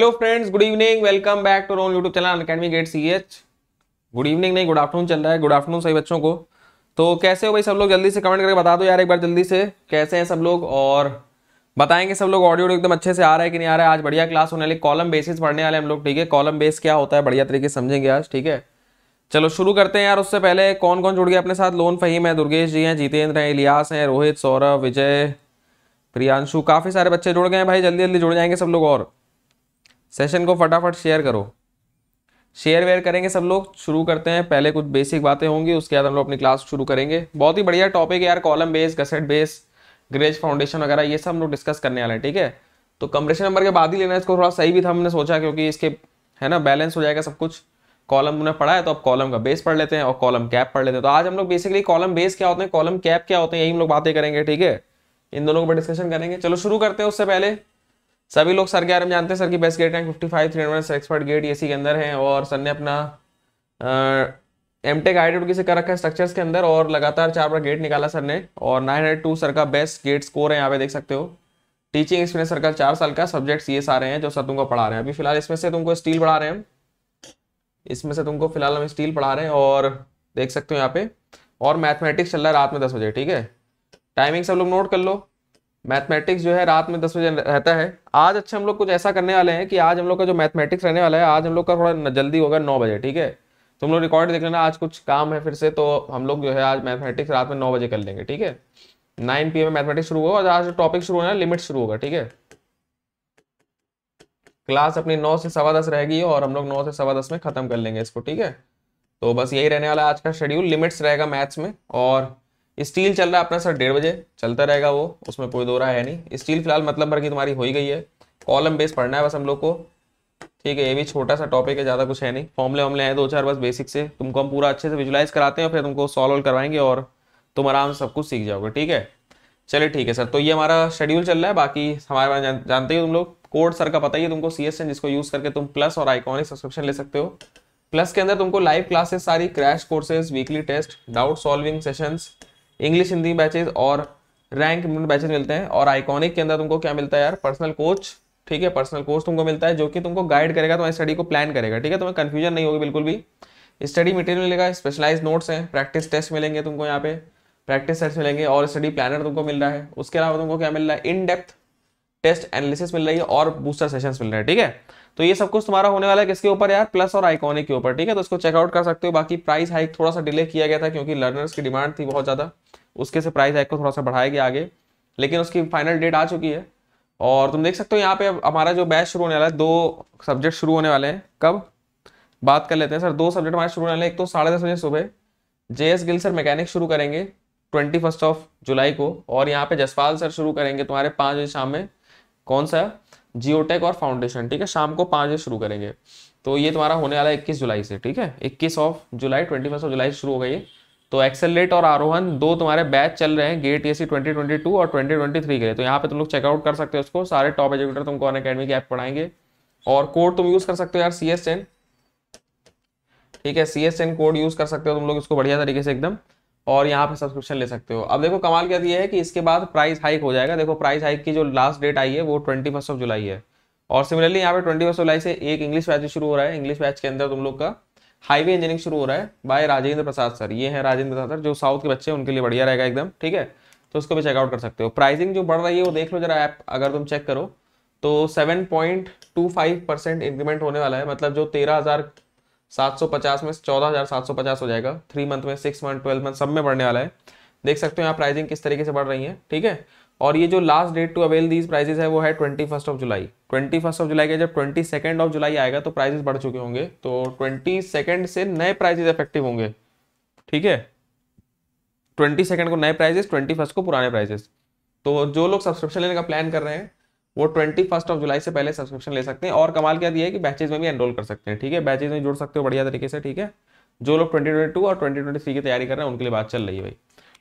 Hello friends good evening welcome back to रोन YouTube channel academy GATE C H good evening नहीं good afternoon चल रहा है good afternoon सही बच्चों को तो कैसे हो भाई सब लोग जल्दी से कमेंट करके बता दो यार एक बार जल्दी से कैसे हैं सब लोग और बताएंगे सब लोग ऑडियो एकदम अच्छे से आ रहा है कि नहीं आ रहा है आज बढ़िया क्लास होने वाली कॉलम बेसिस पढ़ने वाले हम लोग ठीक है कॉलम बेस क्या होता है बढ़िया तरीके से समझेंगे आज ठीक है चलो शुरू करते हैं यार उससे पहले कौन कौन जुड़ गया अपने साथ लोन फहीम है दुर्गेश जी हैं जितेंद्र हैं इलियास हैं रोहित सौरभ विजय प्रियांशु काफ़ी सारे बच्चे जुड़ गए हैं भाई जल्दी जल्दी जुड़ जाएंगे सब लोग और सेशन को फटाफट शेयर करो शेयर वेयर करेंगे सब लोग शुरू करते हैं पहले कुछ बेसिक बातें होंगी उसके बाद हम लोग अपनी क्लास शुरू करेंगे बहुत ही बढ़िया टॉपिक है यार column base gusset base grillage foundation वगैरह ये सब हम लोग डिस्कस करने वाले हैं ठीक है तो कंप्रेशन नंबर के बाद ही लेना इसको थोड़ा सही भी था हमने सोचा क्योंकि इसके है ना बैलेंस हो जाएगा सब कुछ कॉलम उन्हें पढ़ा है तो अब कॉलम का बेस पढ़ लेते हैं और कॉलम कैप पढ़ लेते हैं तो आज हम लोग बेसिकली कॉलम बेस क्या होते हैं कॉलम कैप क्या होते हैं यही हम लोग बातें करेंगे ठीक है इन दोनों पर डिस्कशन करेंगे चलो शुरू करते हैं उससे पहले सभी लोग सर के बारे में जानते हैं सर की best GATE rank fifty five three hundred expert GATE AC के अंदर है और सर ने अपना एम टेक आई से कर रखा है स्ट्रक्चर्स के अंदर और लगातार चार बार गेट निकाला सर ने और नाइन हंड्रेड टू सर का बेस्ट गेट स्कोर है यहाँ पे देख सकते हो टीचिंग एक्सपीरियंस सर का चार साल का सब्जेक्ट्स ये सारे हैं जो सर तुमको पढ़ा रहे हैं अभी फिलहाल इसमें से तुमको स्टील पढ़ा रहे हैं इसमें से तुमको फिलहाल हम स्टील पढ़ा रहे हैं और देख सकते हो यहाँ पे और मैथमेटिक्स चल रहा है रात में दस बजे ठीक है टाइमिंग सब लोग नोट कर लो मैथमेटिक्स जो है रात में दस बजे रहता है आज अच्छा हम लोग कुछ ऐसा करने वाले हैं कि आज हम लोग का जो मैथमेटिक्स रहने वाला है आज हम लोग का थोड़ा जल्दी होगा नौ बजे ठीक है तुम तो लोग रिकॉर्ड देख लेना आज कुछ काम है फिर से तो हम लोग जो है आज मैथमेटिक्स रात में नौ बजे कर लेंगे ठीक है नाइन पी में मैथमेटिक्स शुरू होगा और आज टॉपिक शुरू होना लिमिट शुरू होगा ठीक है क्लास अपनी नौ से सवा दस रहेगी और हम लोग नौ से सवा दस में खत्म कर लेंगे इसको ठीक है तो बस यही रहने वाला आज का शेड्यूल लिमिट्स रहेगा मैथ्स में और स्टील चल रहा है अपना सर डेढ़ बजे चलता रहेगा वो उसमें कोई दो है नहीं स्टील फिलहाल मतलब भर की तुम्हारी हो ही गई है कॉलम बेस पढ़ना है बस हम लोग को ठीक है ये भी छोटा सा टॉपिक है ज़्यादा कुछ है नहीं फॉर्मले वॉमले हैं दो चार बस बेसिक से तुमको हम पूरा अच्छे से विजुलाइज कराते हैं फिर तुमको सॉल्व करवाएंगे और तुम आराम से सब कुछ सीख जाओगे ठीक है चलिए ठीक है सर तो ये हमारा शेड्यूल चल रहा है बाकी हमारे बारे जान, जानते ही तुम लोग कोड सर का पता ही है तुमको सी जिसको यूज़ करके तुम प्लस और आइकॉनिक सब्सक्रिप्शन ले सकते हो प्लस के अंदर तुमको लाइव क्लासेस सारी crash courses weekly test doubt solving sessions English Hindi batches और रैंक बैचेज मिलते हैं और आइकॉनिक के अंदर तुमको क्या मिलता है यार पर्सनल कोच ठीक है पर्सनल कोर्स तुमको मिलता है जो कि तुमको गाइड करेगा तुम्हारी स्टडी को प्लान करेगा ठीक है तुम्हें कन्फ्यूजन नहीं होगी बिल्कुल भी स्टडी मटेरियल मिलेगा स्पेशलाइज नोट्स हैं प्रैक्टिस टेस्ट मिलेंगे तुमको यहाँ पे प्रैक्टिस सेट्स मिलेंगे और स्टडी प्लानर तुमको मिल रहा है उसके अलावा तुमको क्या मिल रहा है इन डेप्थ टेस्ट एनालिसिस मिल रही है और बूस्टर सेशंस मिल रहे हैं ठीक है तो ये सब कुछ तुम्हारा होने वाला है किसके ऊपर यार प्लस और आइकॉनिक के ऊपर ठीक है तो इसको चेकआउट कर सकते हो बाकी प्राइस हाइक थोड़ा सा डिले किया गया था क्योंकि लर्नर्स की डिमांड थी बहुत ज़्यादा उसके से प्राइस हाइक को थोड़ा सा बढ़ाया गया आगे लेकिन उसकी फाइनल डेट आ चुकी है और तुम देख सकते हो यहाँ पे हमारा जो बैच शुरू होने वाला है दो सब्जेक्ट शुरू होने वाले हैं कब बात कर लेते हैं सर दो सब्जेक्ट हमारे शुरू होने वाले हैं एक तो साढ़े दस बजे सुबह J S Gill sir mechanic शुरू करेंगे ट्वेंटी फर्स्ट ऑफ जुलाई को और यहाँ पे जसपाल सर शुरू करेंगे तुम्हारे पाँच बजे शाम में कौन सा जियोटेक और फाउंडेशन ठीक है शाम को पाँच बजे शुरू करेंगे तो ये तुम्हारा होने वाला है इक्कीस जुलाई से ठीक है इक्कीस of July twenty first of July शुरू हो गई तो एक्सेलेट और आरोहन दो तुम्हारे बैच चल रहे हैं गेट एसी 2022 और 2023 के लिए तो यहाँ पे तुम लोग चेकआउट कर सकते हो उसको सारे टॉप एजुकेटर तुमको अन अकेडमी की ऐप पढ़ाएंगे और कोड तुम यूज़ कर सकते हो यार सी ठीक है सी कोड यूज़ कर सकते हो तुम लोग इसको बढ़िया तरीके से एकदम और यहाँ पे सब्सक्रिप्शन ले सकते हो अब देखो कमाल क्या दिया है कि इसके बाद प्राइस हाइक हो जाएगा देखो प्राइस हाइक की जो लास्ट डेट आई है वो ट्वेंटी फर्स्ट ऑफ जुलाई है और सिमिलरली यहाँ पे ट्वेंटी फर्स्ट जुलाई से एक इंग्लिश बैच शुरू हो रहा है इंग्लिश बैच के अंदर तुम लोग का हाईवे इंजीनियरिंग शुरू हो रहा है बाय राजेंद्र प्रसाद सर ये है राजेंद्र प्रसाद सर जो साउथ के बच्चे हैं उनके लिए बढ़िया रहेगा एकदम ठीक है तो उसको भी चेकआउट कर सकते हो प्राइसिंग जो बढ़ रही है वो देख लो जरा ऐप अगर तुम चेक करो तो seven point two five percent increment होने वाला है मतलब जो तेरह हज़ार 750 में 14,750 हो जाएगा थ्री मंथ में सिक्स मंथ ट्वेल्व मंथ सब में बढ़ने वाला है देख सकते हो यहाँ प्राइसिंग किस तरीके से बढ़ रही है ठीक है और ये जो last date to avail these prizes है वो है twenty first of July twenty first of July के जब ट्वेंटी सेकेंड ऑफ जुलाई आएगा तो प्राइजेस बढ़ चुके होंगे तो ट्वेंटी सेकेंड से नए प्राइजेज इफेक्टिव होंगे ठीक है ट्वेंटी सेकेंड को नए प्राइजेस ट्वेंटी फर्स्ट को पुराने प्राइजेस तो जो लोग सब्सक्रिप्शन लेने का प्लान कर रहे हैं वो ट्वेंटी फर्स्ट ऑफ जुलाई से पहले सब्सक्रिप्शन ले सकते हैं और कमाल क्या दिया है कि बैचेज में भी एनरोल कर सकते हैं ठीक है बैचेज में जुड़ सकते हो बढ़िया तरीके से ठीक है जो लोग ट्वेंटी ट्वेंटी टू और ट्वेंटी ट्वेंटी थ्री की तैयारी कर रहे हैं उनके लिए बात चल रही है भाई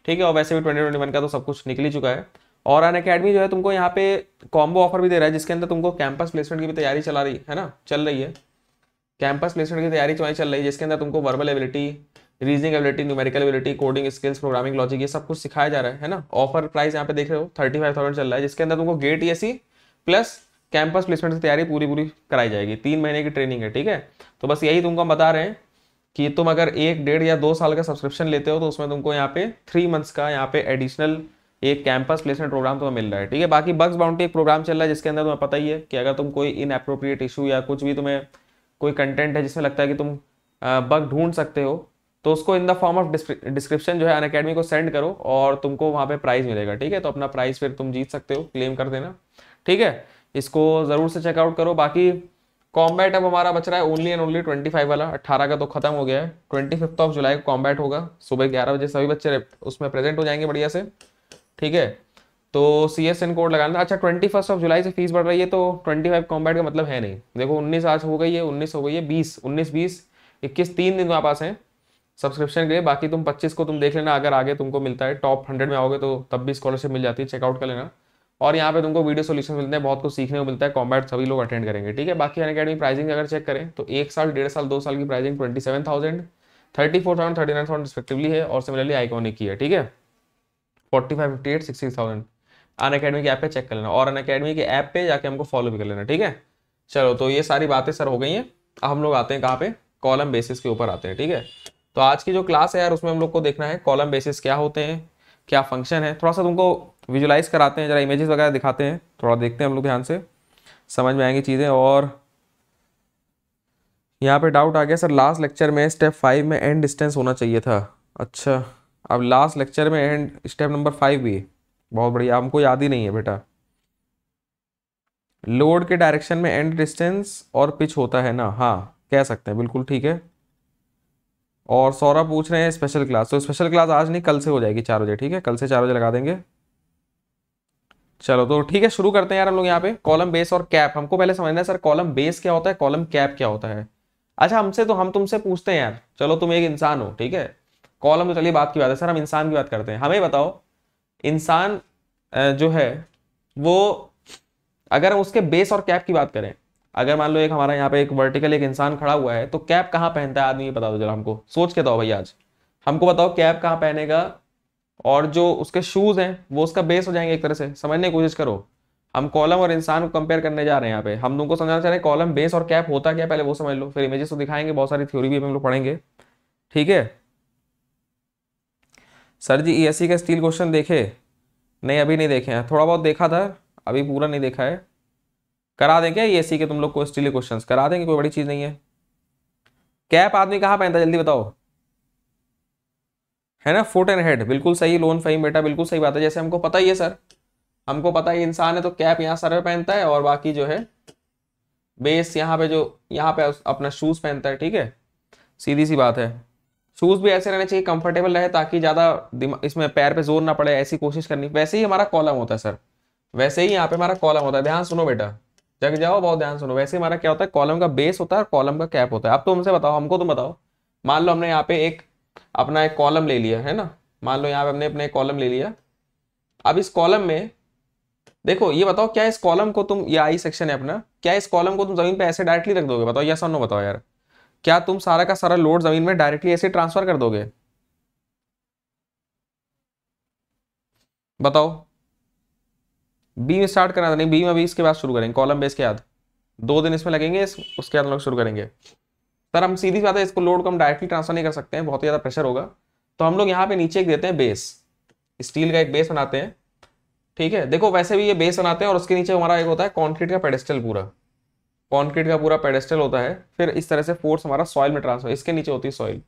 ठीक है और वैसे भी ट्वेंटी ट्वेंटी वन का तो सब कुछ निकली चुका है और अन अकेडमी जो है तुमको यहाँ पे कॉम्बो ऑफर भी दे रहा है जिसके अंदर तुमको कैंपस प्लेसमेंट की भी तैयारी चला रही है ना चल रही है कैंपस प्लेसमेंट की तैयारी तुम्हारी चल रही है जिसके अंदर तुमको verbal ability reasoning ability numerical ability coding skills programming logic ये सब कुछ सिखाया जा रहा है ना ऑफर प्राइस यहाँ पे देख रहे हो थर्टी फाइव थाउजेंड चल रहा है जिसके अंदर तुमको GATE E plus campus placement की तैयारी पूरी पूरी कराई जाएगी तीन महीने की ट्रेनिंग है ठीक है तो बस यही तुमको हम बता रहे हैं कि तुम अगर एक डेढ़ या दो साल का सब्सक्रिप्शन लेते हो तो उसमें तुमको यहाँ पे थ्री मंथ्स का यहाँ पे एडिशनल एक कैंपस प्लेसमेंट प्रोग्राम तुम्हें मिल रहा है ठीक है बाकी बग्स बाउंड्री एक प्रोग्राम चल रहा है जिसके अंदर तुम्हें पता ही है कि अगर तुम कोई इन अप्रोप्रिएट इशू या कुछ भी तुम्हें कोई कंटेंट है जिसमें लगता है कि तुम बग ढूंढ सकते हो तो उसको in the form of description जो है अन अकेडमी को सेंड करो और तुमको वहाँ पे प्राइज़ मिलेगा ठीक है तो अपना प्राइज़ फिर तुम जीत सकते हो क्लेम कर देना ठीक है इसको ज़रूर से चेकआउट करो बाकी कॉम्बैट अब हमारा बच रहा है only and only twenty five वाला अट्ठारह का तो खत्म हो गया है ट्वेंटी फिफ्थ ऑफ जुलाई को कॉम्बैट होगा सुबह ग्यारह बजे सभी बच्चे उसमें प्रेजेंट हो जाएंगे बढ़िया से ठीक है तो सी एस एन कोड लगाना अच्छा ट्वेंटी फर्स्ट ऑफ जुलाई से फीस बढ़ रही है तो ट्वेंटी फाइव कॉम्बैट का मतलब है नहीं देखो उन्नीस आज हो गई है उन्नीस हो गई है बीस उन्नीस बीस इक्कीस तीन दिन वहाँ पास हैं सब्सक्रिप्शन के लिए बाकी तुम पच्चीस को तुम देख लेना अगर आगे तुमको मिलता है टॉप हंड्रेड में आओगे तो तब भी स्कॉलरशिप मिल जाती है चेकआउट कर लेना और यहाँ पे तुमको वीडियो सोल्यूशन मिलते हैं बहुत कुछ सीखने को मिलता है कॉम्बैट सभी लोग अटेंड करेंगे ठीक है बाकी अन अकेडमी प्राइसिंग अगर चेक करें तो एक साल डेढ़ साल दो साल की pricing twenty seven thousand thirty four thousand thirty nine thousand respectively है और सिमिलरली आइकॉनिक की है ठीक है forty five fifty eight sixty thousand Unacademy की ऐप पे चेक कर लेना और अन अकेडमी के ऐप पे जाके हमको फॉलो भी कर लेना ठीक है चलो तो ये सारी बातें सर हो गई हैं अब हम लोग आते हैं कहाँ पे कॉलम बेसिस के ऊपर आते हैं ठीक है तो आज की जो क्लास है यार उसमें हम लोग को देखना है कॉलम बेसिस क्या होते हैं क्या फंक्शन है थोड़ा सा तुमको विजुलाइज कराते हैं ज़रा इमेजेस वगैरह दिखाते हैं थोड़ा देखते हैं हम लोग ध्यान से समझ में आएंगी चीज़ें और यहाँ पे डाउट आ गया सर लास्ट लेक्चर में स्टेप फाइव में एंड डिस्टेंस होना चाहिए था अच्छा अब लास्ट लेक्चर में एंड स्टेप नंबर फाइव भी बहुत बढ़िया हमको याद ही नहीं है बेटा लोड के डायरेक्शन में एंड डिस्टेंस और पिच होता है ना हाँ कह सकते हैं बिल्कुल ठीक है और सौरभ पूछ रहे हैं स्पेशल क्लास तो स्पेशल क्लास आज नहीं कल से हो जाएगी चार बजे ठीक है कल से चार बजे लगा देंगे चलो तो ठीक है शुरू करते हैं यार हम लोग यहाँ पे कॉलम बेस और कैप हमको पहले समझना है सर कॉलम बेस क्या होता है कॉलम कैप क्या होता है अच्छा हमसे तो हम तुमसे पूछते हैं यार चलो तुम एक इंसान हो ठीक है कॉलम तो चलिए बात की बात है सर हम इंसान की बात करते हैं हमें बताओ इंसान जो है वो अगर हम उसके बेस और कैप की बात करें अगर मान लो एक हमारा यहाँ पे एक वर्टिकल एक इंसान खड़ा हुआ है तो कैप कहाँ पहनता है आदमी ये बता दो जरा हमको सोच के दो भाई आज हमको बताओ कैप कहाँ पहनेगा और जो उसके शूज़ हैं वो उसका बेस हो जाएंगे एक तरह से समझने की कोशिश करो हम कॉलम और इंसान को कंपेयर करने जा रहे हैं यहाँ पे हम को समझाना चाह रहे हैं कॉलम बेस और कैप होता क्या पहले वो समझ लो फिर इमेजेस तो दिखाएंगे बहुत सारी थ्योरी भी हम लोग पढ़ेंगे ठीक है सर जी ई का स्टील क्वेश्चन देखे नहीं अभी नहीं देखे हैं थोड़ा बहुत देखा था अभी पूरा नहीं देखा है करा देंगे क्या सी e के तुम लोग को स्टील क्वेश्चन करा देंगे कोई बड़ी चीज़ नहीं है कैप आदमी कहाँ पहनता है जल्दी बताओ है ना फुट एंड हेड बिल्कुल सही लोन फहीम बेटा बिल्कुल सही बात है जैसे हमको पता ही है सर हमको पता है इंसान है तो कैप यहाँ सर पे पहनता है और बाकी जो है बेस यहाँ पे जो यहाँ पे अपना शूज़ पहनता है ठीक है सीधी सी बात है शूज़ भी ऐसे रहने चाहिए कंफर्टेबल रहे ताकि ज़्यादा इसमें पैर पे जोर ना पड़े ऐसी कोशिश करनी वैसे ही हमारा कॉलम होता है सर वैसे ही यहाँ पे हमारा कॉलम होता है ध्यान सुनो बेटा जग जाओ बहुत ध्यान सुनो वैसे हमारा क्या होता है कॉलम का बेस होता है और कॉलम का कैप होता है आप तो हमसे बताओ हमको तुम तो बताओ मान लो हमने यहाँ पे एक अपना एक कॉलम ले लिया है ना मान लो यहाँ पे हमने अपने एक कॉलम ले लिया अब इस कॉलम में देखो ये बताओ क्या इस कॉलम को तुम ये आई सेक्शन है अपना क्या इस कॉलम को तुम जमीन पे ऐसे डायरेक्टली रख दोगे बताओ यस और नो बताओ यार क्या तुम सारा का सारा लोड जमीन में डायरेक्टली ऐसे ट्रांसफर कर दोगे बताओ बी में स्टार्ट करना था नहीं बी में अभी इसके बाद शुरू करेंगे कॉलम बेस के बाद दो दिन इसमें लगेंगे इस, उसके बाद हम लोग शुरू करेंगे सर हम सीधी बात है इसको लोड को हम डायरेक्टली ट्रांसफर नहीं कर सकते हैं बहुत ही ज़्यादा प्रेशर होगा तो हम लोग यहाँ पे नीचे एक देते हैं बेस स्टील का एक बेस बनाते हैं ठीक है देखो वैसे भी ये बेस बनाते हैं और उसके नीचे हमारा एक होता है कॉन्क्रीट का पेडेस्टल पूरा कॉन्क्रीट का पूरा पेडेस्टल होता है फिर इस तरह से फोर्स हमारा सॉइल में ट्रांसफर इसके नीचे होती है सॉइल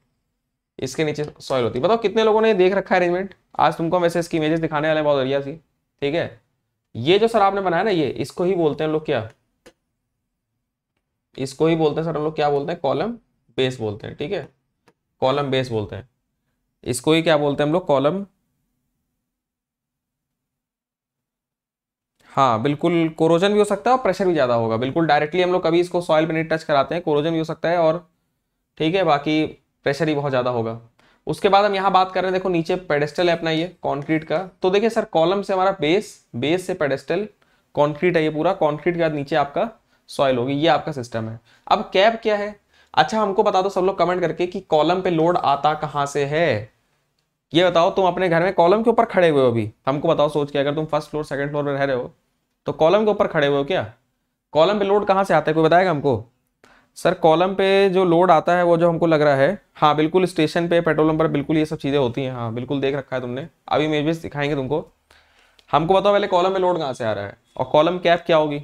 इसके नीचे सॉइल होती है बताओ कितने लोगों ने देख रखा है अरेंजमेंट आज तुमको हम ऐसे इसकी इमेजेस दिखाने वाले हैं बहुत बढ़िया सी ठीक है ये जो सर आपने बनाया ना ये इसको ही बोलते हैं लोग क्या इसको ही बोलते हैं सर हम लोग क्या बोलते हैं कॉलम बेस बोलते हैं ठीक है कॉलम बेस बोलते हैं इसको ही क्या बोलते हैं हम लोग कॉलम हाँ बिल्कुल कोरोजन भी हो सकता है और प्रेशर भी ज़्यादा होगा बिल्कुल डायरेक्टली हम लोग कभी इसको सॉइल पे नहीं टच कराते हैं कोरोजन भी हो सकता है और ठीक है बाकी प्रेशर ही बहुत ज़्यादा होगा उसके बाद हम यहाँ बात कर रहे हैं देखो नीचे पेडेस्टल है अपना ये कॉन्क्रीट का तो देखिए सर कॉलम से हमारा बेस बेस से पेडेस्टल कॉन्क्रीट है ये पूरा कॉन्क्रीट के बाद नीचे आपका सॉइल होगी ये आपका सिस्टम है अब कैप क्या है अच्छा हमको बता दो सब लोग कमेंट करके कि कॉलम पे लोड आता कहाँ से है ये बताओ तुम अपने घर में कॉलम के ऊपर खड़े हुए हो अभी हमको बताओ सोच के अगर तुम फर्स्ट फ्लोर सेकंड फ्लोर पर रह रहे हो तो कॉलम के ऊपर खड़े हुए हो क्या कॉलम पे लोड कहाँ से आता है कोई बताएगा हमको सर कॉलम पे जो लोड आता है वो जो हमको लग रहा है हाँ बिल्कुल स्टेशन पे पेट्रोल पंप पर बिल्कुल ये सब चीज़ें होती हैं हाँ बिल्कुल देख रखा है तुमने अभी भी दिखाएंगे तुमको हमको बताओ पहले कॉलम में लोड कहाँ से आ रहा है और कॉलम कैप क्या होगी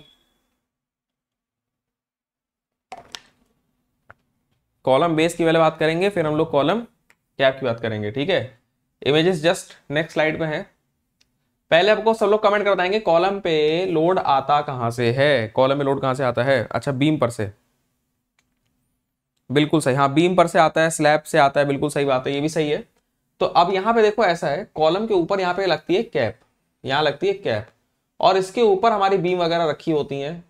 कॉलम बेस की वाले बात करेंगे फिर हम लोग कॉलम कैप की बात करेंगे ठीक है इमेजेस जस्ट नेक्स्ट स्लाइड में है पहले आपको सब लोग कमेंट कर बताएंगे कॉलम पे लोड आता कहाँ से है कॉलम में लोड कहाँ से आता है अच्छा बीम पर से बिल्कुल सही हाँ बीम पर से आता है स्लैब से आता है बिल्कुल सही बात है ये भी सही है तो अब यहाँ पे देखो ऐसा है कॉलम के ऊपर यहाँ पे लगती है कैप यहाँ लगती है कैप और इसके ऊपर हमारी बीम वगैरह रखी होती हैं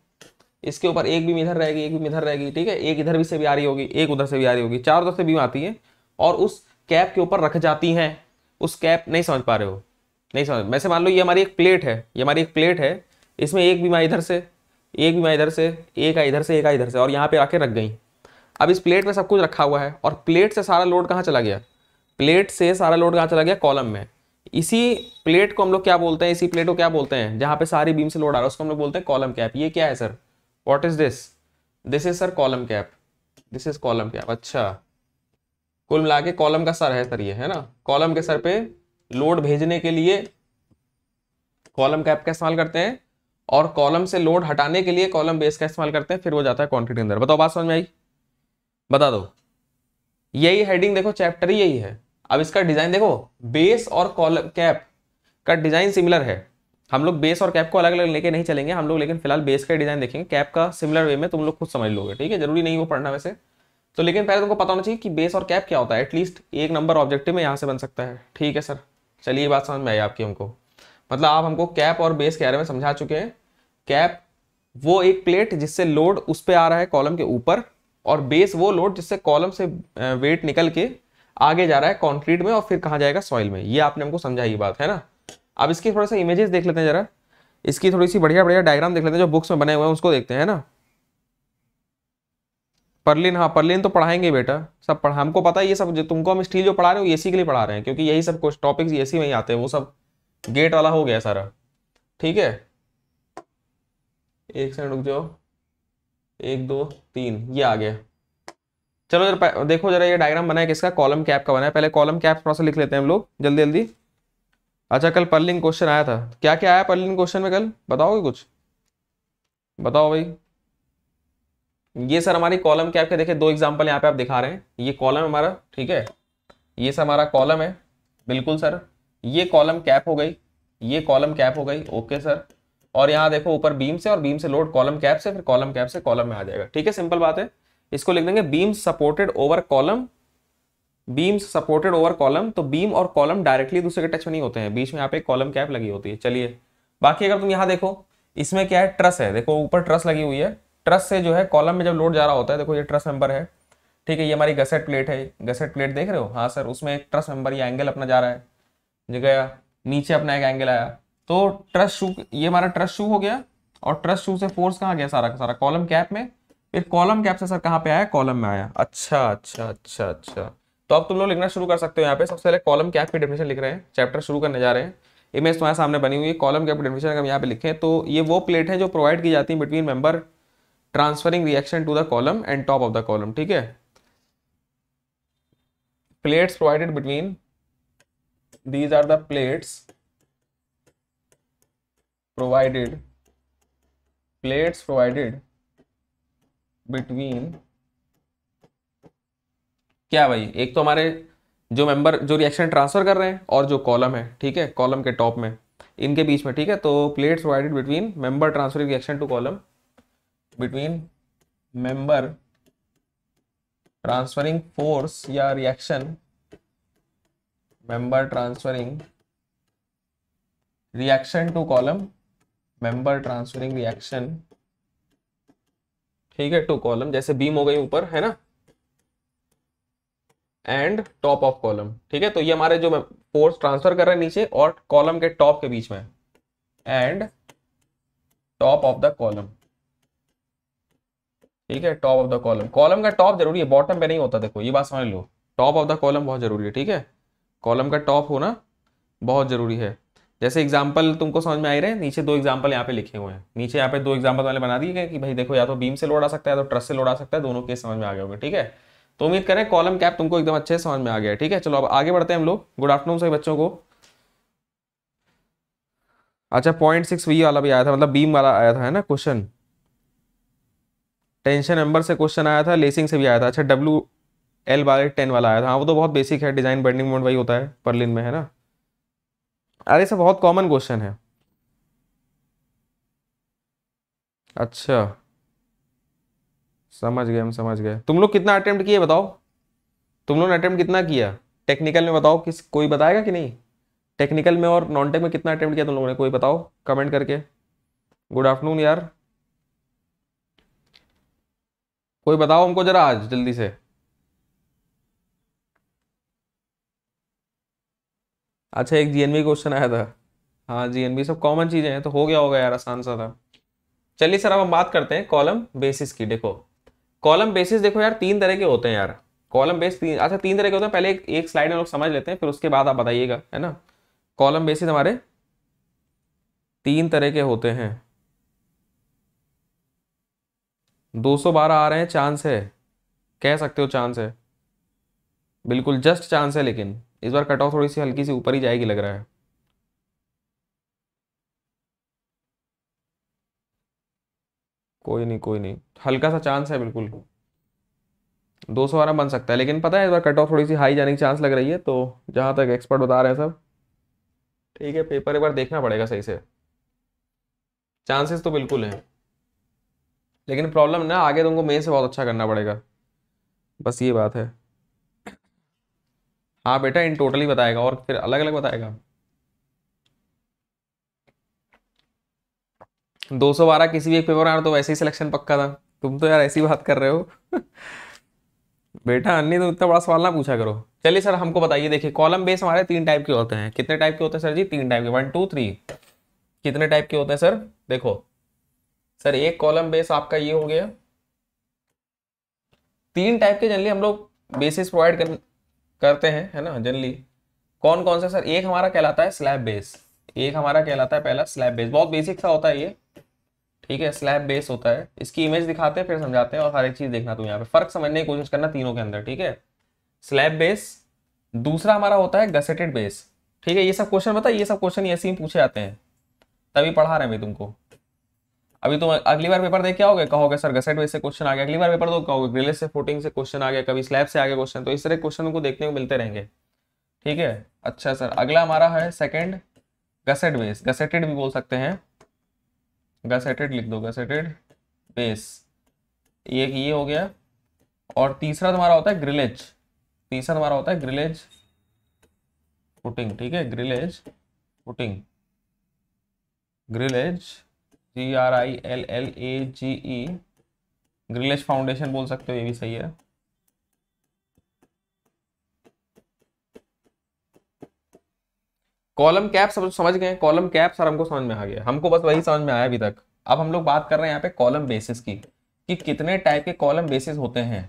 इसके ऊपर एक बीम इधर रहेगी एक बीम इधर रहेगी ठीक है एक इधर भी से भी आ रही होगी एक उधर से भी आ रही होगी चार उधर से बीम आती है और उस कैप के ऊपर रख जाती हैं उस कैप नहीं समझ पा रहे हो नहीं समझ वैसे मान लो ये हमारी एक प्लेट है ये हमारी एक प्लेट है इसमें एक बीमा इधर से एक बीमा इधर से एक आ इधर से एक आ इधर से और यहाँ पे आके रख गई अब इस प्लेट में सब कुछ रखा हुआ है और प्लेट से सारा लोड कहाँ चला गया प्लेट से सारा लोड कहाँ चला गया कॉलम में इसी प्लेट को हम लोग क्या बोलते हैं इसी प्लेट को क्या बोलते हैं जहाँ पे सारी बीम से लोड आ रहा है उसको हम लोग बोलते हैं कॉलम कैप ये क्या है sir what is this this is sir column cap this is column cap अच्छा कुल मिला के कॉलम का सर है सर ये है ना कॉलम के सर पे लोड भेजने के लिए कॉलम कैप का इस्तेमाल करते हैं और कॉलम से लोड हटाने के लिए कॉलम बेस का इस्तेमाल करते हैं फिर वो जाता है क्वांटिटी के अंदर बताओ बात समझ में आई बता दो यही हेडिंग देखो चैप्टर ही यही है अब इसका डिजाइन देखो बेस और कॉलम कैप का डिजाइन सिमिलर है हम लोग बेस और कैप को अलग अलग लेके नहीं चलेंगे हम लोग लेकिन फिलहाल बेस का डिजाइन देखेंगे कैप का सिमिलर वे में तुम लोग खुद समझ लोगे ठीक है जरूरी नहीं वो पढ़ना वैसे तो लेकिन पहले तुमको पता होना चाहिए कि बेस और कैप क्या होता है एटलीस्ट एक नंबर ऑब्जेक्टिव में यहाँ से बन सकता है ठीक है सर चलिए बात समझ में आई आपकी हमको मतलब आप हमको कैप और बेस के बारे में समझा चुके हैं कैप वो एक प्लेट जिससे लोड उस पर आ रहा है कॉलम के ऊपर और बेस वो लोड जिससे कॉलम से वेट निकल के आगे जा रहा है कॉन्क्रीट में और फिर कहाँ जाएगा सॉइल में ये आपने हमको समझाई बात है ना अब इसके थोड़ा सा इमेजेस देख लेते हैं ज़रा इसकी थोड़ी सी बढ़िया बढ़िया डायग्राम देख लेते हैं जो बुक्स में बने हुए हैं उसको देखते हैं ना परलिन हाँ परलिन तो पढ़ाएंगे बेटा सब पढ़ा हमको पता है ये सब जो तुमको हम स्टील जो पढ़ा रहे हो सी के लिए पढ़ा रहे हैं क्योंकि यही सब कुछ टॉपिक्स सी में ही आते हैं वो सब गेट वाला हो गया सारा ठीक है एक सेकंड रुक जाओ एक दो तीन ये आ गया चलो जरा देखो जरा ये डायग्राम बनाया किसका कॉलम कैप का बना है पहले कॉलम कैप थोड़ा सा लिख लेते हैं हम लोग जल्दी जल्दी अच्छा कल पर्लिंग क्वेश्चन आया था क्या क्या आया पर्लिंग क्वेश्चन में कल बताओगे कुछ बताओ भाई ये सर हमारी कॉलम के आपके दो एग्जाम्पल यहाँ पे आप दिखा रहे हैं ये कॉलम हमारा ठीक है ये सर हमारा कॉलम है बिल्कुल सर ये कॉलम कैप हो गई ये कॉलम कैप हो गई ओके सर और यहाँ देखो ऊपर बीम से और बीम से लोड कॉलम कैप से फिर कॉलम कैप से कॉलम में आ जाएगा ठीक है सिंपल बात है इसको लिख देंगे beam supported over column beams supported over column तो बीम और कॉलम डायरेक्टली दूसरे के टच में नहीं होते हैं बीच में यहाँ पे कॉलम कैप लगी होती है चलिए बाकी अगर तुम यहाँ देखो इसमें क्या है ट्रस है देखो ऊपर ट्रस लगी हुई है ट्रस से जो है कॉलम में जब लोड जा रहा होता है देखो ये ट्रस मेंबर है ठीक है ये हमारी गसेट प्लेट है गसेट प्लेट देख रहे हो हाँ सर उसमें एक ट्रस मेंबर ये एंगल अपना जा रहा है जो गया नीचे अपना एक एंगल आया तो ट्रस शू ये हमारा ट्रस शू हो गया और ट्रस शू से फोर्स कहाँ गया सारा का सारा कॉलम कैप में फिर कॉलम कैप से सर कहाँ पे आया कॉलम में आया अच्छा अच्छा अच्छा अच्छा तो अब तुम लोग लिखना शुरू कर सकते हो यहाँ पे सबसे पहले कॉलम कैप की डेफिनेशन लिख रहे हैं चैप्टर शुरू करने जा रहे हैं इमेज तुम्हारे सामने बनी हुई है कॉलम कैप की डेफिनेशन अगर हम यहाँ पे लिखें तो ये वो प्लेट है जो प्रोवाइड की जाती है between member transferring reaction to the column and top of the column ठीक है plates provided between these are the plates provided plates provided between क्या भाई एक तो हमारे जो मेंबर जो रिएक्शन ट्रांसफर कर रहे हैं और जो कॉलम है ठीक है कॉलम के टॉप में इनके बीच में ठीक है तो plates provided between member transfer reaction to column between member transferring force या reaction member transferring reaction to column member transferring reaction ठीक है टू कॉलम जैसे बीम हो गई ऊपर है ना एंड टॉप ऑफ कॉलम ठीक है तो ये हमारे जो फोर्स ट्रांसफर कर रहे हैं नीचे और कॉलम के टॉप के बीच में and top of the column ठीक है top of the column column का टॉप जरूरी है बॉटम पे नहीं होता देखो ये बात समझ लो टॉप ऑफ द कॉलम बहुत जरूरी है ठीक है कॉलम का टॉप होना बहुत जरूरी है जैसे एग्जाम्पल तुमको समझ में आ रहे हैं नीचे दो एग्जाम्पल यहाँ पे लिखे हुए हैं नीचे यहाँ पे दो एग्जाम्पल वाले बना दिए गए कि भाई देखो या तो बीम से लोड आ सकता है या तो ट्रस से लोड आ सकता है दोनों केस समझ में आ गए होंगे ठीक है तो उम्मीद करें कॉलम कैप तुमको एकदम अच्छे समझ में आ गया ठीक है चलो अब आगे बढ़ते हैं हम लोग गुड आफ्टरनून सभी बच्चों को अच्छा पॉइंट सिक्स वी वाला भी आया था मतलब बीम वाला आया था है ना क्वेश्चन टेंशन नंबर से क्वेश्चन आया था लेसिंग से भी आया था अच्छा डब्ल्यू एल वाले टेन वाला आया था हाँ वो तो बहुत बेसिक है डिजाइन बर्निंग मोड वही होता है परलिन में है ना अरे सब बहुत कॉमन क्वेश्चन है अच्छा समझ गए हम समझ गए तुम लोग कितना अटेम्प्ट किए बताओ तुम लोगों ने अटेम्प्ट कितना किया टेक्निकल में बताओ किस कोई बताएगा कि नहीं टेक्निकल में और नॉन टेक में कितना अटेम्प्ट किया तुम लोगों ने कोई बताओ कमेंट करके गुड आफ्टरनून यार कोई बताओ हमको जरा आज जल्दी से अच्छा एक जीएनबी क्वेश्चन आया था हाँ जीएनबी सब कॉमन चीज़ें हैं तो हो गया होगा यार आसान सा था चलिए सर अब हम बात करते हैं कॉलम बेसिस की देखो कॉलम बेसिस देखो यार तीन तरह के होते हैं यार कॉलम बेस तीन अच्छा तीन तरह के होते हैं पहले एक, एक स्लाइड में लोग समझ लेते हैं फिर उसके बाद आप बताइएगा है ना कॉलम बेसिस हमारे तीन तरह के होते हैं 212 आ रहे हैं चांस है कह सकते हो चांस है बिल्कुल जस्ट चांस है लेकिन इस बार कट ऑफ थोड़ी सी हल्की सी ऊपर ही जाएगी लग रहा है कोई नहीं कोई नहीं हल्का सा चांस है बिल्कुल दो सौ आराम बन सकता है लेकिन पता है इस बार कट ऑफ थोड़ी सी हाई जाने की चांस लग रही है तो जहाँ तक एक्सपर्ट बता रहे हैं सब ठीक है पेपर एक बार देखना पड़ेगा सही से चांसेस तो बिल्कुल हैं लेकिन प्रॉब्लम ना आगे तुमको तो मेन से बहुत अच्छा करना पड़ेगा बस ये बात है हाँ बेटा इन टोटली बताएगा और फिर अलग अलग बताएगा दो सौ बारह किसी भी एक पेपर में तो वैसे ही सिलेक्शन पक्का था तुम तो यार ऐसी बात कर रहे हो बेटा अन्य तो इतना बड़ा सवाल ना पूछा करो चलिए सर हमको बताइए देखिए कॉलम बेस हमारे तीन टाइप के होते हैं कितने टाइप के होते हैं सर जी तीन टाइप के वन टू थ्री कितने टाइप के होते हैं सर देखो सर एक कॉलम बेस आपका ये हो गया तीन टाइप के जनरली हम लोग बेसिस प्रोवाइड कर, करते हैं है ना जनरली कौन कौन सा सर एक हमारा कहलाता है स्लैब बेस एक हमारा कहलाता है पहला स्लैब बेस बहुत बेसिक सा होता है ये ठीक है स्लैब बेस होता है इसकी इमेज दिखाते हैं फिर समझाते हैं और हर एक चीज़ देखना तुम यहाँ पे फर्क समझने की कोशिश करना तीनों के अंदर ठीक है स्लैब बेस दूसरा हमारा होता है गसेटेड बेस ठीक है ये सब क्वेश्चन बताए ये सब क्वेश्चन ऐसे ही पूछे जाते हैं तभी पढ़ा रहे हैं तुमको अभी तुम अगली बार पेपर देख के आओगे कहोगे सर गसेट बेस से क्वेश्चन आ गया अगली बार पेपर दो कहोगे ग्रिले से फोटिंग से क्वेश्चन आ गया कभी स्लैब से आ गया क्वेश्चन तो इस तरह क्वेश्चन को देखने को मिलते रहेंगे ठीक है अच्छा सर अगला हमारा है सेकेंड गसेट बेस गसेटेड भी बोल सकते हैं गसेटेड लिख दो गसेटेड बेस ये ये हो गया और तीसरा तुम्हारा होता है ग्रिलेज तीसरा तुम्हारा होता है ग्रिलेज फुटिंग ठीक है grillage footing grillage G R I L L A G E grillage foundation बोल सकते हो ये भी सही है कॉलम कैप सब समझ गए कॉलम कैप सर हमको समझ में आ गया हमको बस वही समझ में आया अभी तक अब हम लोग बात कर रहे हैं यहाँ पे कॉलम बेसिस की कि कितने टाइप के कॉलम बेसिस होते हैं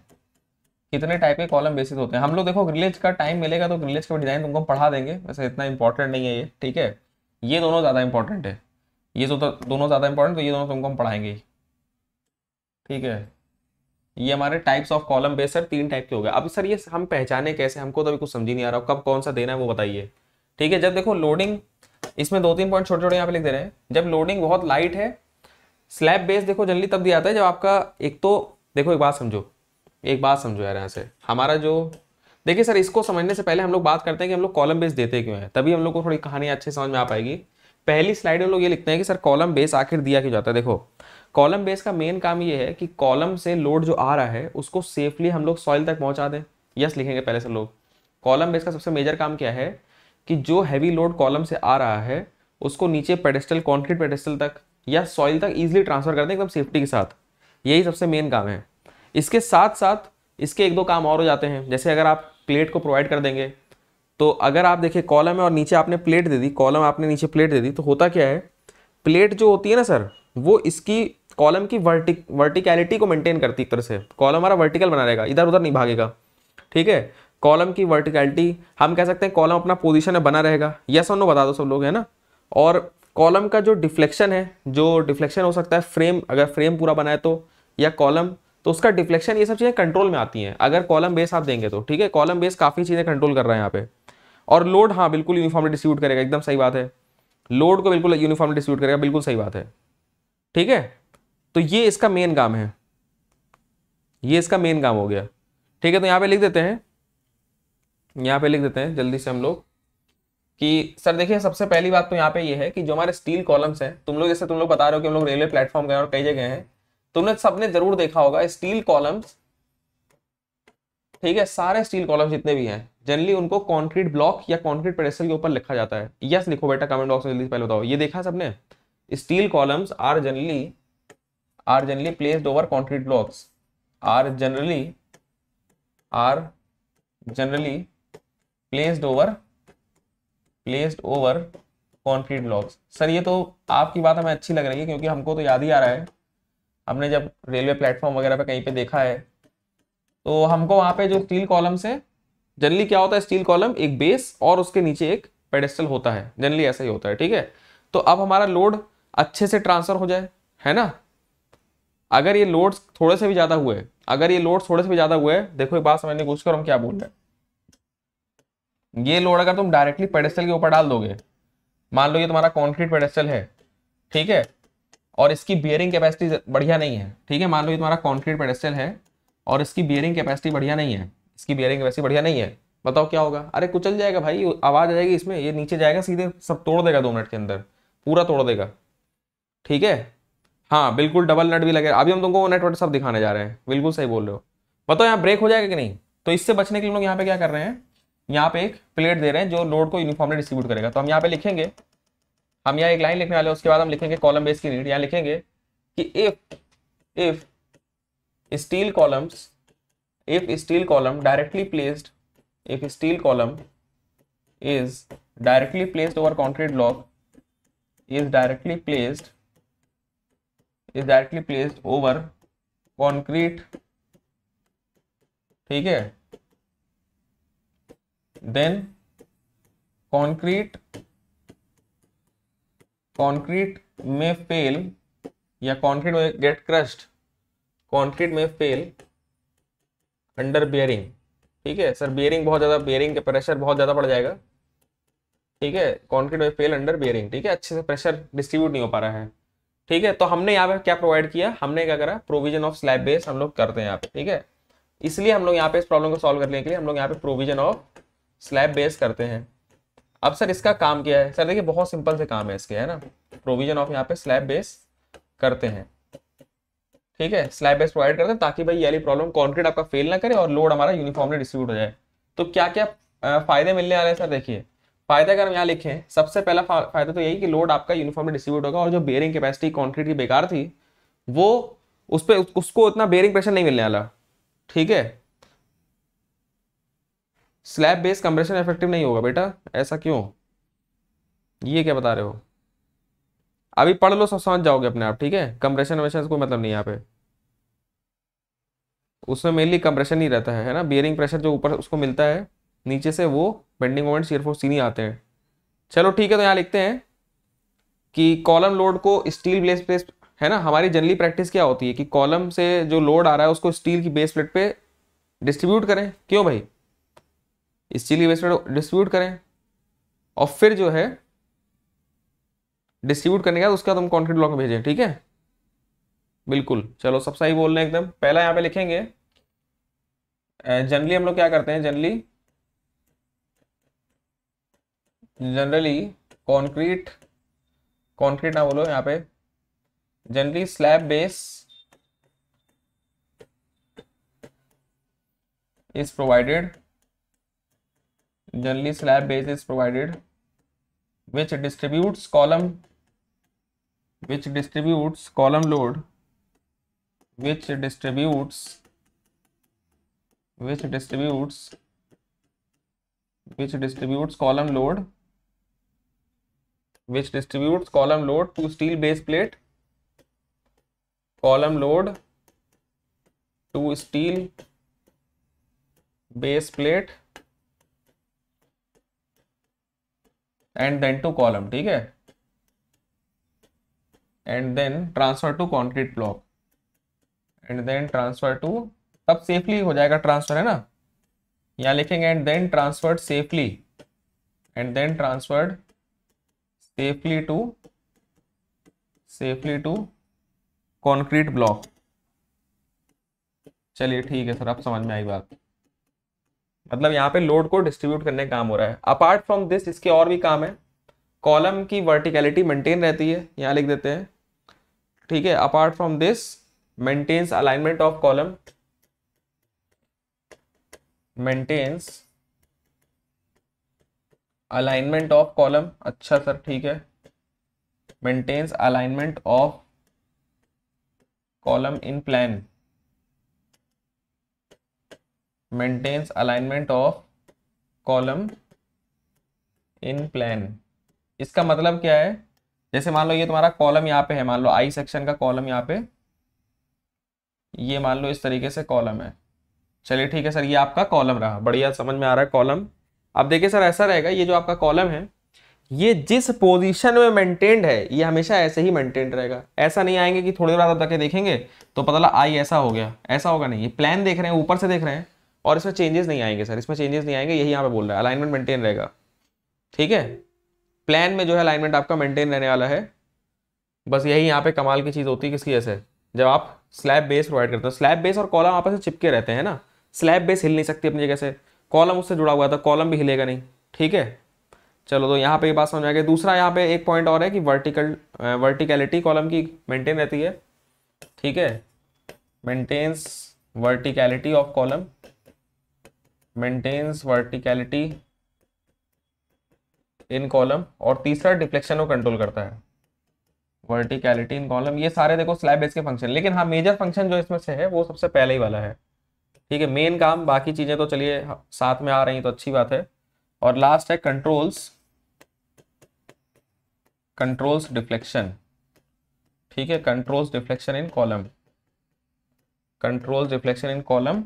कितने टाइप के कॉलम बेसिस होते हैं हम लोग देखो ग्रिलेज का टाइम मिलेगा तो ग्रिलेज का डिजाइन तुमको पढ़ा देंगे वैसे इतना इंपॉर्टेंट नहीं है ये ठीक है ये दोनों ज़्यादा इंपॉर्टेंट है ये जो तो, तो दोनों ज़्यादा इंपॉर्टेंट तो ये दोनों तुमको हम पढ़ाएंगे ठीक है ये हमारे types of column base sir तीन टाइप के हो गए अब सर ये हम पहचाने कैसे हमको तो अभी कुछ समझ नहीं आ रहा कब कौन सा देना है वो बताइए ठीक है जब देखो लोडिंग इसमें दो तीन पॉइंट छोटे छोटे यहाँ पे लिख दे रहे हैं जब लोडिंग बहुत लाइट है स्लैब बेस देखो जल्दी तब दिया जाता है जब आपका एक तो देखो एक बात समझो एक बात समझो यार यहाँ से हमारा जो देखिए सर इसको समझने से पहले हम लोग बात करते हैं कि हम लोग कॉलम बेस देते क्यों हैं तभी हम लोग को थोड़ी कहानी अच्छे समझ में आ पाएगी पहली स्लाइड में लोग ये लिखते हैं कि सर कॉलम बेस आखिर दिया क्यों जाता है देखो कॉलम बेस का मेन काम ये है कि कॉलम से लोड जो आ रहा है उसको सेफली हम लोग सॉइल तक पहुँचा दें यस लिखेंगे पहले से लोग कॉलम बेस का सबसे मेजर काम क्या है कि जो हैवी लोड कॉलम से आ रहा है उसको नीचे पेडेस्टल कॉन्क्रीट पेडेस्टल तक या सॉइल तक ईजिली ट्रांसफर कर दें एकदम सेफ्टी के साथ यही सबसे मेन काम है इसके साथ साथ इसके एक दो काम और हो जाते हैं जैसे अगर आप प्लेट को प्रोवाइड कर देंगे तो अगर आप देखिए कॉलम है और नीचे आपने प्लेट दे दी कॉलम आपने नीचे प्लेट दे दी तो होता क्या है प्लेट जो होती है ना सर वो इसकी कॉलम की वर्टिक वर्टिकैलिटी को मेंटेन करती एक तरह से कॉलम हमारा वर्टिकल बना रहेगा इधर उधर नहीं भागेगा ठीक है कॉलम की वर्टिकलिटी हम कह सकते हैं कॉलम अपना पोजिशन में बना रहेगा यस और नो बता दो सब लोग है ना और कॉलम का जो डिफ्लेक्शन है जो डिफ्लेक्शन हो सकता है फ्रेम अगर फ्रेम पूरा बनाए तो या कॉलम तो उसका डिफ्लेक्शन ये सब चीज़ें कंट्रोल में आती हैं अगर कॉलम बेस आप देंगे तो ठीक है कॉलम बेस काफ़ी चीज़ें कंट्रोल कर रहा है यहाँ पे और लोड हाँ बिल्कुल यूनिफॉर्मली डिस्ट्रीब्यूट करेगा एकदम सही बात है लोड को बिल्कुल यूनिफॉर्मली डिस्ट्रीब्यूट करेगा बिल्कुल सही बात है ठीक है तो ये इसका मेन काम है ये इसका मेन काम हो गया ठीक है तो यहाँ पर लिख देते हैं यहाँ पे लिख देते हैं जल्दी से हम लोग कि सर देखिए सबसे पहली बात तो यहाँ पे ये यह है कि जो हमारे स्टील कॉलम्स हैं तुम लोग जैसे तुम लोग बता रहे हो कि हम लोग रेलवे प्लेटफॉर्म गए और कई जगह हैं तुमने सबने जरूर देखा होगा स्टील कॉलम्स ठीक है सारे स्टील कॉलम्स जितने भी हैं जनरली उनको कॉन्क्रीट ब्लॉक या कॉन्क्रीट पेडेसल के ऊपर लिखा जाता है यस लिखो बेटा कमेंट बॉक्स में जल्दी पहले बताओ ये देखा सबने steel columns are generally are generally placed over concrete blocks are generally are generally placed over placed over concrete blocks sir ये तो आपकी बात हमें अच्छी लग रही है क्योंकि हमको तो याद ही आ रहा है हमने जब रेलवे प्लेटफॉर्म वगैरह पे कहीं पे देखा है तो हमको वहाँ पे जो स्टील कॉलम से जनरली क्या होता है स्टील कॉलम एक बेस और उसके नीचे एक पेडेस्टल होता है जनरली ऐसा ही होता है ठीक है तो अब हमारा लोड अच्छे से ट्रांसफर हो जाए है ना अगर ये लोड्स थोड़े से भी ज़्यादा हुए अगर ये लोड्स थोड़े से भी ज़्यादा हुए देखो एक बात समझने की कोशिश करो हम क्या बोल रहे हैं ये लोड अगर तुम डायरेक्टली पेडेस्टल के ऊपर डाल दोगे मान लो ये तुम्हारा कॉन्क्रीट पेडेस्टल है ठीक है और इसकी बियरिंग कैपेसिटी बढ़िया नहीं है ठीक है मान लो ये तुम्हारा कॉन्क्रीट पेडेस्टल है और इसकी बियरिंग कैपेसिटी बढ़िया नहीं है इसकी बियरिंग कैपेसिटी बढ़िया नहीं है बताओ क्या होगा अरे कुचल जाएगा भाई आवाज़ आ जाएगी इसमें ये नीचे जाएगा सीधे सब तोड़ देगा दो मिनट के अंदर पूरा तोड़ देगा ठीक है हाँ बिल्कुल डबल नट भी लगे अभी हम तुमको नेटवर्क सब दिखाने जा रहे हैं बिल्कुल सही बोल रहे हो बताओ यहाँ ब्रेक हो जाएगा कि नहीं तो इससे बचने के लिए लोग यहाँ पे क्या कर रहे हैं यहाँ पे एक प्लेट दे रहे हैं जो लोड को यूनिफॉर्मली डिस्ट्रीब्यूट करेगा तो हम यहाँ पे लिखेंगे हम यहाँ एक लाइन लिखने वाले उसके बाद हम लिखेंगे कॉलम बेस की नीड यहाँ लिखेंगे कि if if steel columns if steel column directly placed if steel column is directly placed over concrete block is directly placed is directly placed over concrete ठीक है then कॉन्क्रीट कंक्रीट में fail या concrete में get crushed concrete में fail under bearing ठीक है sir bearing बहुत ज़्यादा बियरिंग के प्रेशर बहुत ज़्यादा पड़ जाएगा ठीक है कॉन्क्रीट में फेल अंडर बियरिंग ठीक है अच्छे से प्रेशर डिस्ट्रीब्यूट नहीं हो पा रहा है ठीक है तो हमने यहाँ पे क्या प्रोवाइड किया हमने क्या करा प्रोविजन ऑफ स्लैब बेस हम लोग करते हैं यहाँ पे ठीक है इसलिए हम लोग यहाँ पे इस प्रॉब्लम को सॉल्व करने के लिए हम लोग यहाँ पे प्रोविजन ऑफ स्लैब बेस करते हैं अब सर इसका काम क्या है सर देखिए बहुत सिंपल से काम है इसके है ना प्रोविजन ऑफ यहाँ पे स्लैब बेस करते हैं ठीक है स्लैब बेस प्रोवाइड करते हैं ताकि भाई ये वाली प्रॉब्लम कॉन्क्रीट आपका फेल ना करे और लोड हमारा यूनिफॉर्मली डिस्ट्रीब्यूट हो जाए तो क्या क्या फायदे मिलने वाले हैं सर देखिए फायदा अगर हम यहाँ लिखें सबसे पहला फायदा तो यही कि लोड आपका यूनिफॉर्मली डिस्ट्रीब्यूट होगा और जो बेयरिंग कैपेसिटी कॉन्क्रीट की बेकार थी वो उस पर उसको उतना बेयरिंग प्रेशर नहीं मिलने वाला ठीक है स्लैब बेस कंप्रेशन इफेक्टिव नहीं होगा बेटा ऐसा क्यों ये क्या बता रहे हो अभी पढ़ लो सब समझ जाओगे अपने आप ठीक है कंप्रेशन वेशन कोई मतलब नहीं यहाँ पे उसमें मेनली कंप्रेशन ही रहता है है ना बियरिंग प्रेशर जो ऊपर उसको मिलता है नीचे से वो बेंडिंग मोमेंट शेयर फोर्स सीन ही आते हैं चलो ठीक है तो यहाँ लिखते हैं कि कॉलम लोड को स्टील बेस प्लेस है ना हमारी जनरली प्रैक्टिस क्या होती है कि कॉलम से जो लोड आ रहा है उसको स्टील की बेस प्लेट पे डिस्ट्रीब्यूट करें क्यों भाई इस चिली वेस्ट डिस्ट्रीब्यूट करें और फिर जो है डिस्ट्रीब्यूट करने के बाद उसके बाद हम कॉन्क्रीट ब्लॉक में भेजें ठीक है बिल्कुल चलो सब सही बोल रहे हैं एकदम पहला यहाँ पे लिखेंगे जनरली हम लोग क्या करते हैं जनरली जनरली कॉन्क्रीट कॉन्क्रीट ना बोलो यहाँ पे generally slab base is provided generally slab base is provided which distributes column which distributes column load which distributes which distributes which distributes column load which distributes column load to steel base plate column load to steel base plate and then to column ठीक है and then transfer to concrete block and then transfer to तब safely हो जाएगा transfer है ना यहाँ लिखेंगे and then transfer safely and then transfer safely to safely to concrete block चलिए ठीक है सर आप समझ में आई बात मतलब यहाँ पे लोड को डिस्ट्रीब्यूट करने का काम हो रहा है अपार्ट फ्रॉम दिस इसके और भी काम है कॉलम की वर्टिकलिटी मेंटेन रहती है यहाँ लिख देते हैं ठीक है apart from this maintains alignment of column maintains alignment of column अच्छा सर ठीक है maintains alignment of column in plan maintains alignment of column in plan इसका मतलब क्या है जैसे मान लो ये तुम्हारा कॉलम यहाँ पे है मान लो आई सेक्शन का कॉलम यहाँ पे ये मान लो इस तरीके से कॉलम है चलिए ठीक है सर ये आपका कॉलम रहा बढ़िया समझ में आ रहा है कॉलम अब देखिए सर ऐसा रहेगा ये जो आपका कॉलम है ये जिस पोजीशन में मेंटेन्ड है ये हमेशा ऐसे ही मेंटेन्ड रहेगा ऐसा नहीं आएंगे कि थोड़ी देर बाद आप देखेंगे तो पता लगा आई ऐसा हो गया ऐसा होगा नहीं ये प्लान देख रहे हैं ऊपर से देख रहे हैं और इसमें चेंजेस नहीं आएंगे सर इसमें चेंजेस नहीं आएंगे यही यहाँ पे बोल रहा है अलाइनमेंट मेंटेन रहेगा ठीक है प्लान में जो है अलाइनमेंट आपका मेंटेन रहने वाला है बस यही यहाँ पे कमाल की चीज़ होती है किसकी वजह से जब आप स्लैब बेस प्रोवाइड करते हो स्लैब बेस और कॉलम आपस में चिपके रहते हैं ना स्लैब बेस हिल नहीं सकती अपनी जगह से कॉलम उससे जुड़ा हुआ था कॉलम भी हिलेगा नहीं ठीक है चलो तो यहाँ पर ये बात समझ आ दूसरा यहाँ पर एक पॉइंट और है कि वर्टिकल वर्टिकलिटी कॉलम की मेनटेन रहती है ठीक है maintains verticality of column maintains verticality in column और तीसरा डिफ्लेक्शन को कंट्रोल करता है वर्टिकलिटी इन कॉलम ये सारे देखो स्लैब बेस के फंक्शन लेकिन हाँ मेजर फंक्शन जो इसमें से है वो सबसे पहले ही वाला है ठीक है मेन काम बाकी चीज़ें तो चलिए हाँ, साथ में आ रही तो अच्छी बात है और लास्ट है कंट्रोल्स कंट्रोल्स डिफ्लेक्शन ठीक है controls deflection in column controls deflection in column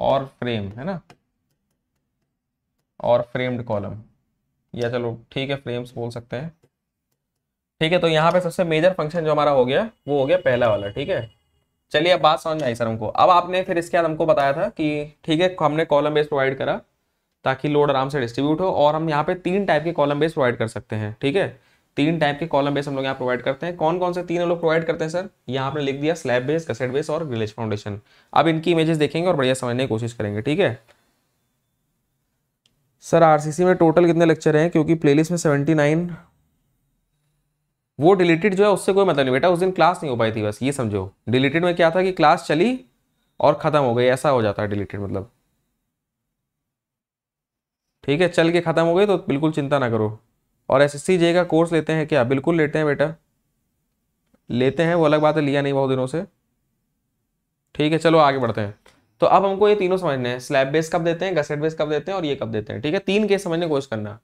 और फ्रेम है ना और फ्रेम्ड कॉलम या चलो ठीक है फ्रेम्स बोल सकते हैं ठीक है तो यहाँ पे सबसे मेजर फंक्शन जो हमारा हो गया वो हो गया पहला वाला ठीक है चलिए अब बात समझ आई सर हमको अब आपने फिर इसके बाद हमको बताया था कि ठीक है हमने कॉलम बेस प्रोवाइड करा ताकि लोड आराम से डिस्ट्रीब्यूट हो और हम यहाँ पे तीन टाइप के कॉलम बेस प्रोवाइड कर सकते हैं ठीक है तीन टाइप के कॉलम बेस हम लोग यहाँ प्रोवाइड करते हैं कौन कौन से तीन लोग प्रोवाइड करते हैं सर यहाँ आपने लिख दिया स्लैब बेस कसेट बेस और विलेज फाउंडेशन अब इनकी इमेजेस देखेंगे और बढ़िया समझने की कोशिश करेंगे ठीक है सर आरसीसी में टोटल कितने लेक्चर हैं क्योंकि प्लेलिस्ट में सेवेंटी नाइन वो डिलीटेड जो है उससे कोई मतलब नहीं बेटा उस दिन क्लास नहीं हो पाई थी बस ये समझो डिलीटेड में क्या था कि क्लास चली और ख़त्म हो गई ऐसा हो जाता है डिलीटेड मतलब ठीक है चल के ख़त्म हो गई तो बिल्कुल चिंता ना करो और एस एस का कोर्स लेते हैं क्या बिल्कुल लेते हैं बेटा लेते हैं वो अलग बात है लिया नहीं बहुत दिनों से ठीक है चलो आगे बढ़ते हैं तो अब हमको ये तीनों समझने हैं स्लैब बेस कब देते हैं गसेट बेस कब देते हैं और ये कब देते हैं ठीक है तीन केस समझने की कोशिश करना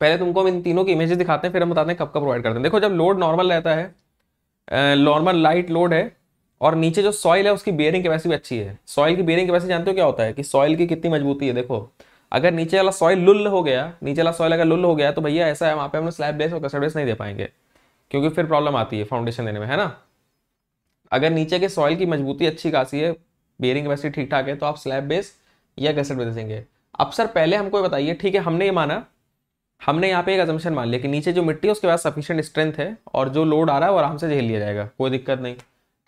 पहले तुमको हम इन तीनों की इमेजेस दिखाते हैं फिर हम बताते हैं कब कब प्रोवाइड करते हैं देखो जब लोड नॉर्मल रहता है नॉर्मल लाइट लोड है और नीचे जो सॉइल है उसकी बेयरिंग कैपेसिटी अच्छी है सॉइल की बेयरिंग कैपेसिटी जानते हो क्या होता है कि सॉइल की कितनी मजबूती है देखो अगर नीचे वाला सॉइल लुल हो गया नीचे वाला सॉइल अगर लुल हो गया तो भैया ऐसा है वहाँ पे हम स्लैब बेस और कस्टर्ड बेस नहीं दे पाएंगे क्योंकि फिर प्रॉब्लम आती है फाउंडेशन देने में है ना अगर नीचे के सॉइल की मजबूती अच्छी खासी है बेयरिंग कैपेसिटी ठीक ठाक है तो आप स्लैब बेस या कस्टर्ड बेस देंगे अब सर पहले हमको बताइए ठीक है हमने ये माना हमने यहाँ पे एक अजम्पन मान लिया कि नीचे जो मिट्टी है उसके पास सफिशियंट स्ट्रेंथ है और जो लोड आ रहा है वो आराम से झेल लिया जाएगा कोई दिक्कत नहीं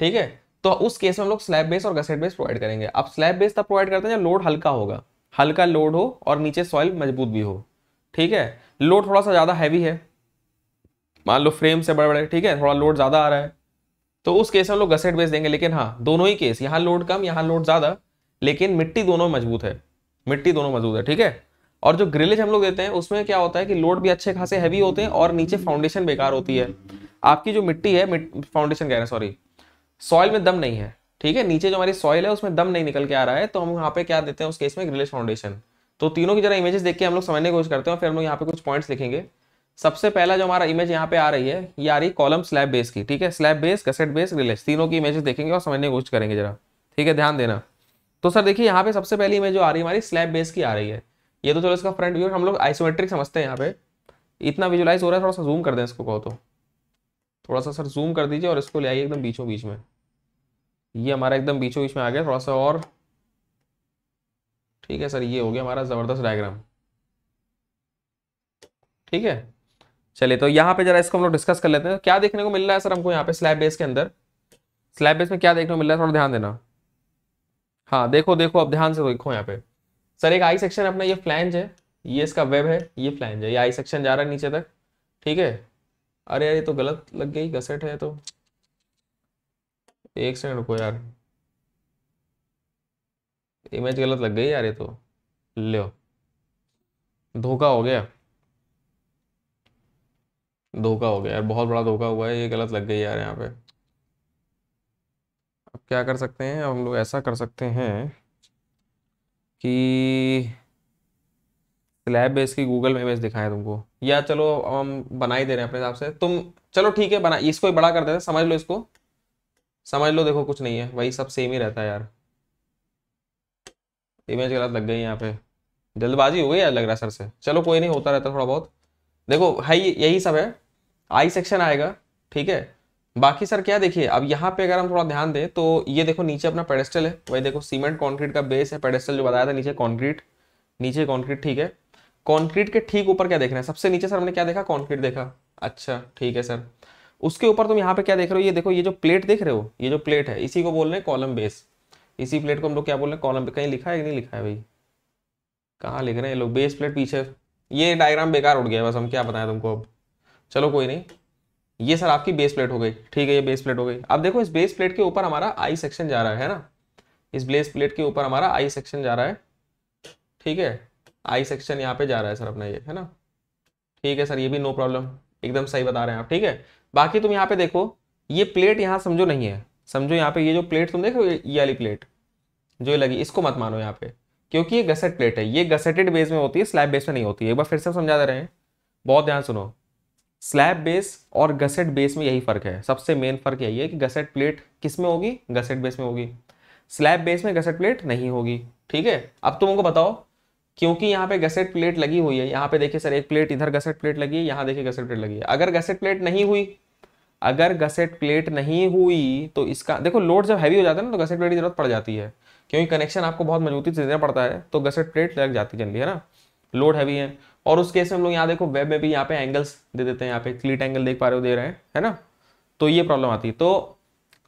ठीक है तो उस केस में हम लोग स्लैब बेस और गसेट बेस प्रोवाइड करेंगे अब स्लैब बेस तब प्रोवाइड करते हैं जब लोड हल्का होगा हल्का लोड हो और नीचे सॉइल मजबूत भी हो ठीक है लोड थोड़ा सा ज़्यादा हैवी है मान लो फ्रेम से बड़े बड़े ठीक है थोड़ा लोड ज़्यादा आ रहा है तो उस केस में लोग गसेट बेस देंगे लेकिन हाँ दोनों ही केस यहाँ लोड कम यहाँ लोड ज़्यादा लेकिन मिट्टी दोनों मजबूत है मिट्टी दोनों मजबूत है ठीक है और जो ग्रिलेज हम लोग देते हैं उसमें क्या होता है कि लोड भी अच्छे खासे हैवी होते हैं और नीचे फाउंडेशन बेकार होती है आपकी जो मिट्टी है फाउंडेशन कह रहे हैं सॉरी सॉइल में दम नहीं है ठीक है नीचे जो हमारी सॉइल है उसमें दम नहीं निकल के आ रहा है तो हम यहाँ पे क्या देते हैं उस केस में ग्रिलेज फाउंडेशन तो तीनों की जरा इमेजेस देख के हम लोग समझने की कोशिश करते हैं फिर हम लोग यहाँ पे कुछ पॉइंट्स लिखेंगे सबसे पहला जो हमारा इमेज यहाँ पे आ रही है ये आ रही कॉलम स्लैब बेस की ठीक है slab base gusset base grillage तीनों की इमेजेस देखेंगे और समझने की कोशिश करेंगे जरा ठीक है ध्यान देना तो सर देखिए यहाँ पे सबसे पहली इमेज जो आ रही है हमारी स्लैब बेस की आ रही है ये तो चलो इसका फ्रंट व्यू हम लोग आइसोमेट्रिक समझते हैं यहाँ पे इतना विजुलाइज हो रहा है थोड़ा सा जूम कर दें इसको कहो तो थोड़ा सा सर जूम कर दीजिए और इसको ले आइए एकदम बीचों बीच में ये हमारा एकदम बीचों बीच में आ गया थोड़ा सा और ठीक है सर ये हो गया हमारा ज़बरदस्त डायग्राम ठीक है चलिए तो यहाँ पे जरा इसको हम लोग डिस्कस कर लेते हैं क्या देखने को मिल रहा है सर हमको यहाँ पे स्लैब बेस के अंदर स्लैब बेस में क्या देखने को मिल रहा है थोड़ा ध्यान देना हाँ देखो देखो अब ध्यान से देखो यहाँ पे सर एक आई सेक्शन अपना ये फ्लैंज है ये इसका वेब है ये फ्लैंज है ये आई सेक्शन जा रहा है नीचे तक ठीक है अरे यार ये तो गलत लग गई गसेट है तो एक सेकंड रुको यार इमेज गलत लग गई यार ये तो लो धोखा हो गया धोखा हो गया यार बहुत बड़ा धोखा हुआ है ये गलत लग गई यार यहाँ पे अब क्या कर सकते हैं हम लोग ऐसा कर सकते हैं कि स्लैब बेस की गूगल में इमेज दिखाएं तुमको या चलो हम बना ही दे रहे हैं अपने हिसाब से तुम चलो ठीक है बना इसको ही बड़ा कर देते समझ लो इसको समझ लो देखो कुछ नहीं है वही सब सेम ही रहता है यार इमेज गलत लग गई यहाँ पे जल्दबाजी हो गई यार लग रहा है सर से चलो कोई नहीं होता रहता थोड़ा बहुत देखो है यही सब है आई सेक्शन आएगा ठीक है बाकी सर क्या देखिए अब यहाँ पे अगर हम थोड़ा ध्यान दें तो ये देखो नीचे अपना पेडेस्टल है वही देखो सीमेंट कंक्रीट का बेस है पेडेस्टल जो बताया था नीचे कंक्रीट नीचे कंक्रीट ठीक है कंक्रीट के ठीक ऊपर क्या देख रहे हैं सबसे नीचे सर हमने क्या देखा कंक्रीट देखा अच्छा ठीक है सर उसके ऊपर तुम यहाँ पे क्या देख रहे हो ये देखो ये जो प्लेट देख रहे हो ये जो प्लेट है इसी को बोल रहे हैं कॉलम बेस इसी प्लेट को हम लोग क्या बोल रहे हैं कॉलम कहीं लिखा है कि नहीं लिखा है भाई कहाँ लिख रहे हैं लोग बेस प्लेट पीछे ये डायग्राम बेकार उड़ गया बस हम क्या बताएं तुमको अब चलो कोई नहीं ये सर आपकी बेस प्लेट हो गई ठीक है ये बेस प्लेट हो गई अब देखो इस बेस प्लेट के ऊपर हमारा आई सेक्शन जा रहा है ना इस बेस प्लेट के ऊपर हमारा आई सेक्शन जा रहा है ठीक है आई सेक्शन यहाँ पे जा रहा है सर अपना ये है ना ठीक है सर ये भी नो प्रॉब्लम एकदम सही बता रहे हैं आप ठीक है बाकी तुम यहाँ पे देखो ये प्लेट यहाँ समझो नहीं है समझो यहाँ पे ये जो प्लेट तुम देखो ये वाली प्लेट जो लगी इसको मत मानो यहाँ पे क्योंकि ये गसेट प्लेट है ये गसेटेड बेस में होती है स्लैब बेस में नहीं होती है एक बार फिर से समझा दे रहे हैं बहुत ध्यान सुनो स्लैब बेस और गसेट बेस में यही फ़र्क है सबसे मेन फ़र्क यही है कि गसेट प्लेट किस में होगी गसेट बेस में होगी स्लैब बेस में गसेट प्लेट नहीं होगी ठीक है अब तुम उनको बताओ क्योंकि यहाँ पे गसेट प्लेट लगी हुई है यहाँ पे देखिए सर एक प्लेट इधर गसेट प्लेट लगी है यहाँ देखिए गसेट प्लेट लगी है अगर गसेट प्लेट नहीं हुई अगर गसेट प्लेट नहीं हुई तो इसका देखो लोड जब हैवी हो जाता है ना तो गसेट प्लेट की जरूरत पड़ जाती है क्योंकि कनेक्शन आपको बहुत मजबूती से देना पड़ता है तो गसेट प्लेट लग जाती है जल्दी है ना लोड हैवी है और उस केस में हम लोग यहाँ देखो वेब में भी यहाँ पे एंगल्स दे देते हैं यहाँ पे क्लीट एंगल देख पा रहे हो दे रहे हैं है ना तो ये प्रॉब्लम आती है तो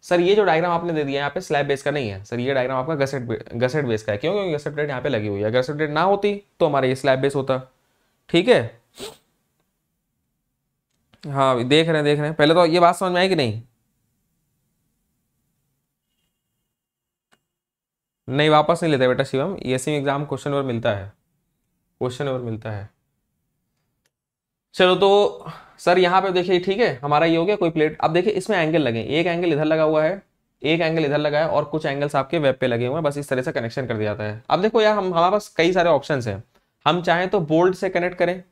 सर ये जो डायग्राम आपने दे दिया यहाँ पे स्लैब बेस का नहीं है सर ये डायग्राम आपका गसेट गसेट बेस का है क्यों क्योंकि गसेट यहाँ पे लगी हुई है गसेट सेट ना होती तो हमारा ये स्लैब बेस होता ठीक है हाँ देख रहे हैं देख रहे हैं पहले तो ये बात समझ में आई कि नहीं नहीं वापस नहीं लेते बेटा शिवम ई एग्ज़ाम क्वेश्चन नंबर मिलता है क्वेश्चन नंबर मिलता है चलो तो सर यहाँ पे देखिए ठीक है हमारा ये हो गया कोई प्लेट अब देखिए इसमें एंगल लगे एक एंगल इधर लगा हुआ है एक एंगल इधर लगा है और कुछ एंगल्स आपके वेब पे लगे हुए हैं बस इस तरह से कनेक्शन कर दिया जाता है अब देखो यार हम हमारे पास कई सारे ऑप्शन हैं हम चाहें तो बोल्ड से कनेक्ट करें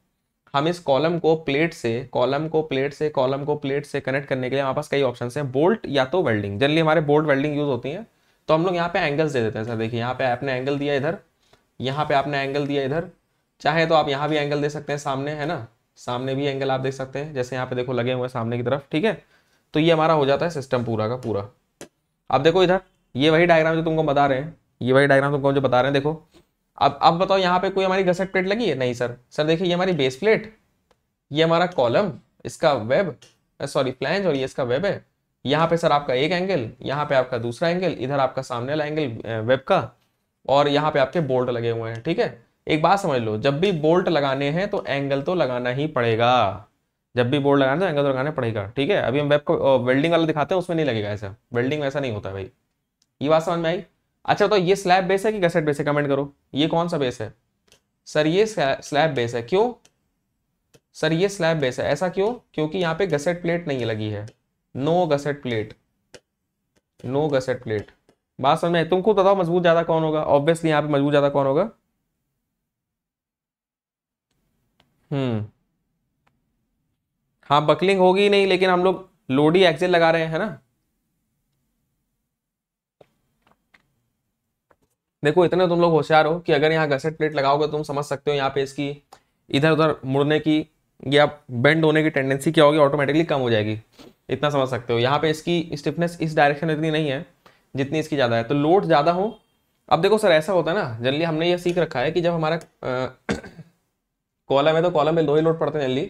हम इस कॉलम को प्लेट से कॉलम को प्लेट से कॉलम को प्लेट से कनेक्ट करने के लिए हमारे पास कई ऑप्शन हैं बोल्ट या तो वेल्डिंग जनरली हमारे बोल्ट वेल्डिंग यूज़ होती है तो हम लोग यहाँ पे एंगल्स दे देते हैं सर देखिए यहाँ पे आपने एंगल दिया इधर यहाँ पे आपने एंगल दिया इधर चाहे तो आप यहाँ भी एंगल दे सकते हैं सामने है ना सामने भी एंगल आप देख सकते हैं जैसे यहाँ पे देखो लगे हुए हैं सामने की तरफ ठीक है तो ये हमारा हो जाता है सिस्टम पूरा का पूरा अब देखो इधर ये वही डायग्राम जो तुमको बता रहे हैं ये वही डायग्राम तुमको जो बता रहे हैं देखो अब अब बताओ यहाँ पे कोई हमारी घसट प्लेट लगी है नहीं सर सर देखिए ये हमारी बेस प्लेट ये हमारा कॉलम इसका वेब सॉरी फ्लैंज और ये इसका वेब है यहाँ पे सर आपका एक एंगल यहाँ पे आपका दूसरा एंगल इधर आपका सामने वाला एंगल वेब का और यहाँ पे आपके बोल्ट लगे हुए हैं ठीक है एक बात समझ लो जब भी बोल्ट लगाने हैं तो एंगल तो लगाना ही पड़ेगा जब भी बोल्ट लगाना तो एंगल तो लगाना पड़ेगा ठीक है अभी हम वेब को वेल्डिंग वाला दिखाते हैं उसमें नहीं लगेगा ऐसा वेल्डिंग वैसा नहीं होता भाई ये बात समझ में आई अच्छा बताओ तो ये स्लैब बेस है कि गसेट बेस है कमेंट करो ये कौन सा बेस है सर ये स्लैब बेस है क्यों सर ये स्लैब बेस है ऐसा क्यों क्योंकि यहाँ पे गसेट प्लेट नहीं लगी है no gusset plate no gusset plate बात समझ में तुमको तो बताओ मजबूत ज्यादा कौन होगा ऑब्वियसली यहाँ पे मजबूत ज्यादा कौन होगा हम्म हाँ बकलिंग होगी नहीं लेकिन हम लोग लोडी एक्सेल लगा रहे हैं है ना देखो इतने तुम लोग होशियार हो कि अगर यहाँ गसेट प्लेट लगाओगे तो तुम समझ सकते हो यहाँ पे इसकी इधर उधर मुड़ने की या बेंड होने की टेंडेंसी क्या होगी ऑटोमेटिकली कम हो जाएगी इतना समझ सकते हो यहाँ पे इसकी स्टिफनेस इस डायरेक्शन में इतनी नहीं है जितनी इसकी ज़्यादा है तो लोड ज़्यादा हो अब देखो सर ऐसा होता है ना जनरली हमने यह सीख रखा है कि जब हमारा कॉलम है तो कॉलम में दो ही लोड पड़ते हैं जल्दी